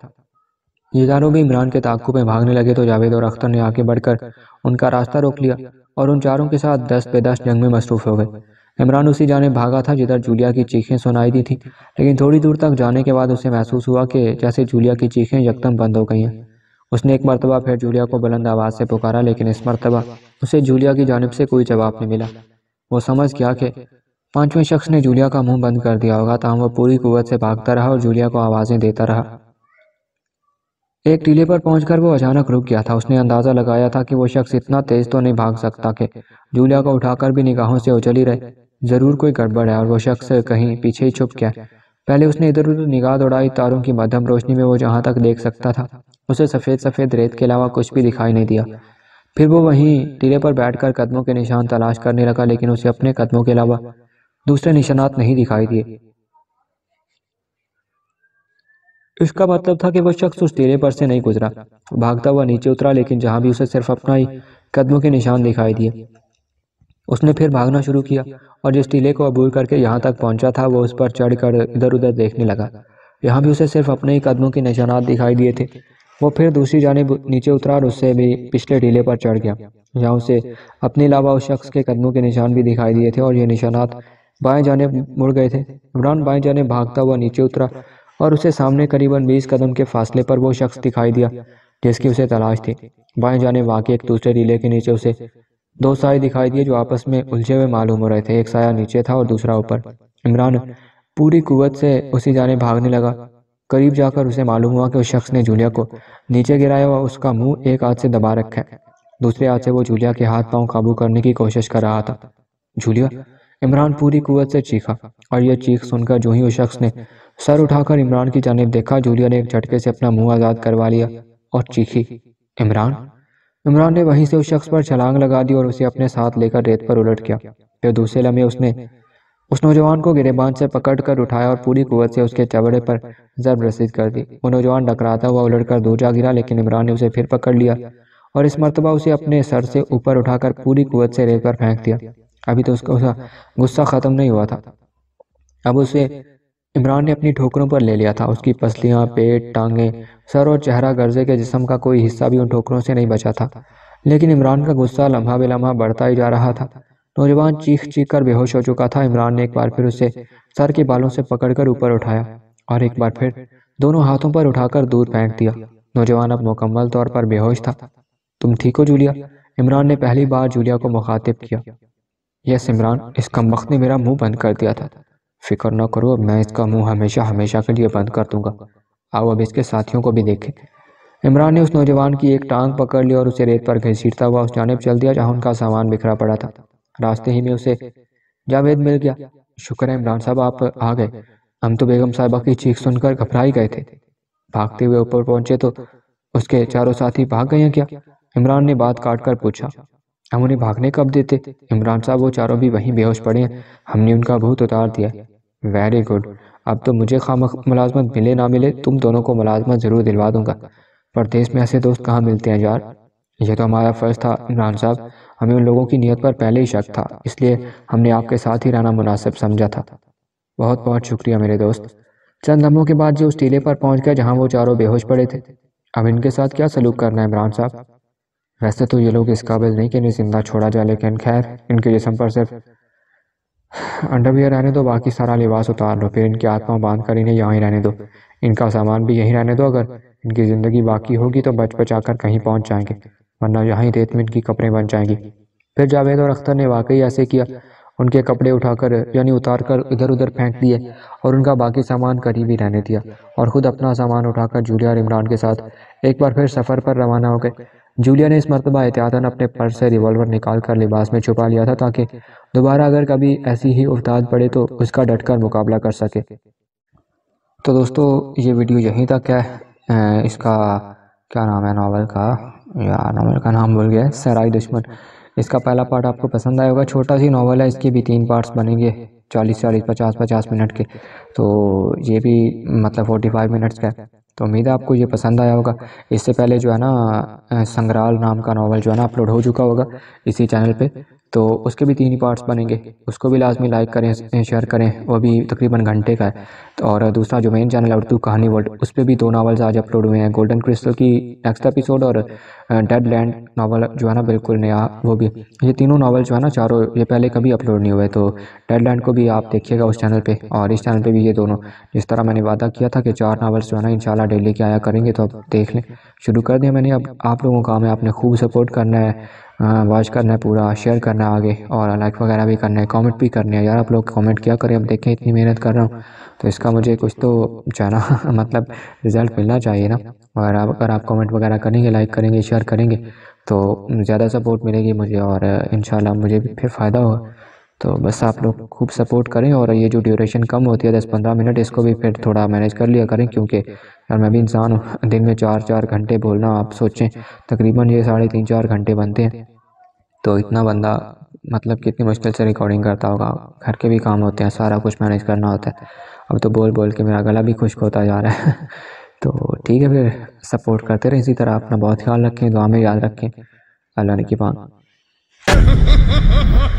ये चारों भी इमरान के ताकू में भागने लगे तो जावेद और अख्तर ने आगे बढ़कर उनका रास्ता रोक लिया और उन चारों के साथ दस पे दस जंग में मसरूफ हो गए इमरान उसी जाने भागा था जिधर जूलिया की चीखें सुनाई दी थी लेकिन थोड़ी दूर तक जाने के बाद उसे महसूस हुआ कि जैसे जूलिया की चीखें यकदम बंद हो गई हैं उसने एक मरतबा फिर जूलिया को बुलंद आवाज़ से पुकारा लेकिन इस मरतबा उसे जूलिया की जानब से कोई जवाब नहीं मिला वो समझ गया कि पाँचवें शख्स ने जूलिया का मुंह बंद कर दिया होगा तहम वह पूरी कुवत से भागता रहा और जूलिया को आवाज़ें देता रहा एक टीले पर पहुंचकर वो अचानक रुक गया था उसने अंदाज़ा लगाया था कि वो शख्स इतना तेज़ तो नहीं भाग सकता कि जूलिया को उठाकर भी निगाहों से उचली रहे ज़रूर कोई गड़बड़ है और वो शख्स कहीं पीछे ही छुप गया पहले उसने इधर उधर निगाह दौड़ाई तारों की मध्यम रोशनी में वो जहाँ तक देख सकता था उसे सफ़ेद सफ़ेद रेत के अलावा कुछ भी दिखाई नहीं दिया फिर वो वहीं टीले पर बैठकर कदमों के निशान तलाश करने लगा लेकिन उसे अपने कदमों के अलावा दूसरे निशानात नहीं दिखाई दिए इसका मतलब था कि वह शख्स उस टीले पर से नहीं गुजरा भागता हुआ नीचे उतरा लेकिन जहाँ भी उसे सिर्फ अपना ही कदमों के निशान दिखाई दिए उसने फिर भागना शुरू किया और जिस टीले को अबूर करके यहाँ तक पहुंचा था वह उस पर चढ़कर इधर उधर देखने लगा यहाँ भी उसे सिर्फ अपने ही कदमों के निशानात दिखाई दिए थे वो फिर दूसरी जानब नीचे उतरा और उससे भी पिछले टीले पर चढ़ गया यहाँ उसे अपने अलावा उस शख्स के कदमों के निशान भी दिखाई दिए थे और ये निशानात बाएं जाने मुड़ गए थे इमरान बाएं जाने भागता हुआ नीचे उतरा और उसे सामने करीबन बीस कदम के फासले पर वो शख्स दिखाई दिया जिसकी उसे तलाश थी बाएं जाने वाकई एक दूसरे टीले के नीचे उसे दो साय दिखाई दिए जो आपस में उलझे हुए मालूम हो रहे थे एक साया नीचे था और दूसरा ऊपर इमरान पूरी कुवत से उसी जाने भागने लगा करीब जाकर उसे मालूम हुआ कि उस शख्स ने जूलिया को नीचे गिराया हुआ उसका मुंह एक हाथ से दबा रखा है दूसरे हाथ से वो जूलिया के हाथ पांव काबू करने की कोशिश कर रहा था जूलिया इमरान पूरी कुवत से चीखा और यह चीख सुनकर जो ही उस शख्स ने सर उठाकर इमरान की जानब देखा जूलिया ने एक झटके से अपना मुंह आज़ाद करवा लिया और चीखी इमरान इमरान ने वहीं से उस शख्स पर छलांग लगा दी और उसे अपने साथ लेकर रेत पर उलट गया फिर दूसरे लम्हे उसने उस नौजवान को गिरेबान से पकड़ कर उठाया और पूरी कुवत से उसके चबड़े पर जब रसीद कर दी वो नौजवान डकराता हुआ उलट कर दूर जा गिरा लेकिन इमरान ने उसे फिर पकड़ लिया और इस मरतबा उसे अपने सर से ऊपर उठाकर पूरी कुवत से रेत पर फेंक दिया अभी तो उसका गुस्सा ख़त्म नहीं हुआ था अब उसे इमरान ने अपनी ठोकरों पर ले लिया था उसकी पसलियाँ पेट टांगें सर और चेहरा गर्जे के जिसम का कोई हिस्सा भी उन ठोकरों से नहीं बचा था लेकिन इमरान का गुस्सा लम्हा बे लम्हा बढ़ता ही जा रहा था नौजवान चीख चीख कर बेहोश हो चुका था इमरान ने एक बार फिर उसे सर के बालों से पकड़कर ऊपर उठाया और एक बार फिर दोनों हाथों पर उठाकर दूर फेंक दिया नौजवान अब मुकम्मल तौर पर बेहोश था तुम ठीक हो जूलिया इमरान ने पहली बार जूलिया को मुखातिब किया यस इमरान इस कमबख्त ने मेरा मुंह बंद कर दिया था फिक्र न करो मैं इसका मुंह हमेशा हमेशा के लिए बंद कर दूंगा आओ अब इसके साथियों को भी देखें इमरान ने उस नौजवान की एक टांग पकड़ ली और उसे रेत पर घसीटता हुआ उस जानब चल दिया जहाँ उनका सामान बिखरा पड़ा था रास्ते ही में उसे जावेद मिल गया शुक्र है इमरान साहब आप आ गए हम तो बेगम साहबा की चीख सुनकर घबरा ही गए थे भागते हुए ऊपर पहुंचे तो उसके चारों साथी भाग गए हैं क्या इमरान ने बात काट कर पूछा हम उन्हें भागने कब देते इमरान साहब वो चारों भी वहीं बेहोश पड़े हैं हमने उनका भूत उतार दिया वेरी गुड अब तो मुझे खाम मुलाजमत मिले ना मिले तुम दोनों को मुलाजमत ज़रूर दिलवा दूंगा परदेश में ऐसे दोस्त कहाँ मिलते हैं यार यह तो हमारा फ़र्ज़ था इमरान साहब हमें उन लोगों की नीयत पर पहले ही शक था इसलिए हमने आपके साथ ही रहना मुनासिब समझा था बहुत बहुत शुक्रिया मेरे दोस्त चंद लम्हों के बाद जो उस टीले पर पहुंच गया जहां वो चारों बेहोश पड़े थे अब इनके साथ क्या सलूक करना है इमरान साहब वैसे तो ये लोग इस काबिल नहीं कि इन्हें जिंदा छोड़ा जाए लेकिन खैर इनके जिसम पर सिर्फ अंडरवियर रहने दो बाकी सारा लिबास उतार लो फिर इनकी आत्मा बांध कर इन्हें ही रहने दो इनका सामान भी यहीं रहने दो अगर इनकी ज़िंदगी बाकी होगी तो बच बचा कर कहीं पहुँच जाएंगे वरना यहाँ रेत में इनकी कपड़े बन जाएंगी फिर जावेद और अख्तर ने वाकई ऐसे किया उनके कपड़े उठाकर यानी उतार कर इधर उधर फेंक दिए और उनका बाकी सामान करीब ही रहने दिया और ख़ुद अपना सामान उठाकर जूलिया और इमरान के साथ एक बार फिर सफ़र पर रवाना हो गए जूलिया ने इस मरतबा एहतियातन अपने पर्स से रिवॉल्वर निकाल कर लिबास में छुपा लिया था ताकि दोबारा अगर कभी ऐसी ही उफ्ताद पड़े तो उसका डट कर मुकाबला कर सके तो दोस्तों ये वीडियो यहीं तक है इसका क्या नाम है नावल का या नावल का नाम बोल गया सराई दुश्मन इसका पहला पार्ट आपको पसंद आया होगा छोटा सी नावल है इसके भी तीन पार्ट्स बनेंगे चालीस चालीस पचास पचास मिनट के तो ये भी मतलब फोर्टी फाइव मिनट्स का है तो उम्मीद है आपको ये पसंद आया होगा इससे पहले जो है ना संग्राल नाम का नावल जो है ना अपलोड हो चुका होगा इसी चैनल पे तो उसके भी तीन ही पार्ट्स बनेंगे उसको भी लाजमी लाइक करें शेयर करें वो भी तकरीबन घंटे का है और दूसरा जो मेन चैनल है उर्दू कहानी वर्ल्ड उस पर भी दो नावल्स आज अपलोड हुए हैं गोल्डन क्रिस्टल की नेक्स्ट एपिसोड और डेड लैंड नावल जो है ना बिल्कुल नया वो भी ये तीनों नावल जो है ना चारों ये पहले कभी अपलोड नहीं हुए तो डेड लैंड को भी आप देखिएगा उस चैनल पर और इस चैनल पर भी ये दोनों जिस तरह मैंने वादा किया था कि चार नावल्स जो है ना इन डेली के आया करेंगे तो आप देख लें शुरू कर दिया मैंने अब आप लोगों का हमें आपने खूब सपोर्ट करना है वॉच हाँ, करना है पूरा शेयर करना है आगे और लाइक वगैरह भी करना है कमेंट भी करना है यार आप लोग कमेंट क्या करें अब देखें इतनी मेहनत कर रहा हूँ तो इसका मुझे कुछ तो जाना मतलब रिज़ल्ट मिलना चाहिए ना और आप अगर आप कमेंट वगैरह करेंगे लाइक करेंगे शेयर करेंगे तो ज़्यादा सपोर्ट मिलेगी मुझे और इन मुझे भी फिर फ़ायदा होगा तो बस आप लोग खूब सपोर्ट करें और ये जो ड्यूरेशन कम होती है दस पंद्रह मिनट इसको भी फिर थोड़ा मैनेज कर लिया करें क्योंकि यार मैं भी इंसान हूँ दिन में चार चार घंटे बोलना आप सोचें तकरीबन ये साढ़े तीन चार घंटे बनते हैं तो इतना बंदा मतलब कितनी मुश्किल से रिकॉर्डिंग करता होगा घर के भी काम होते हैं सारा कुछ मैनेज करना होता है अब तो बोल बोल के मेरा गला भी खुश्क होता जा रहा है तो ठीक है फिर सपोर्ट करते रहें इसी तरह अपना बहुत ख्याल रखें दुआ में याद रखें अल्लाह ने की पान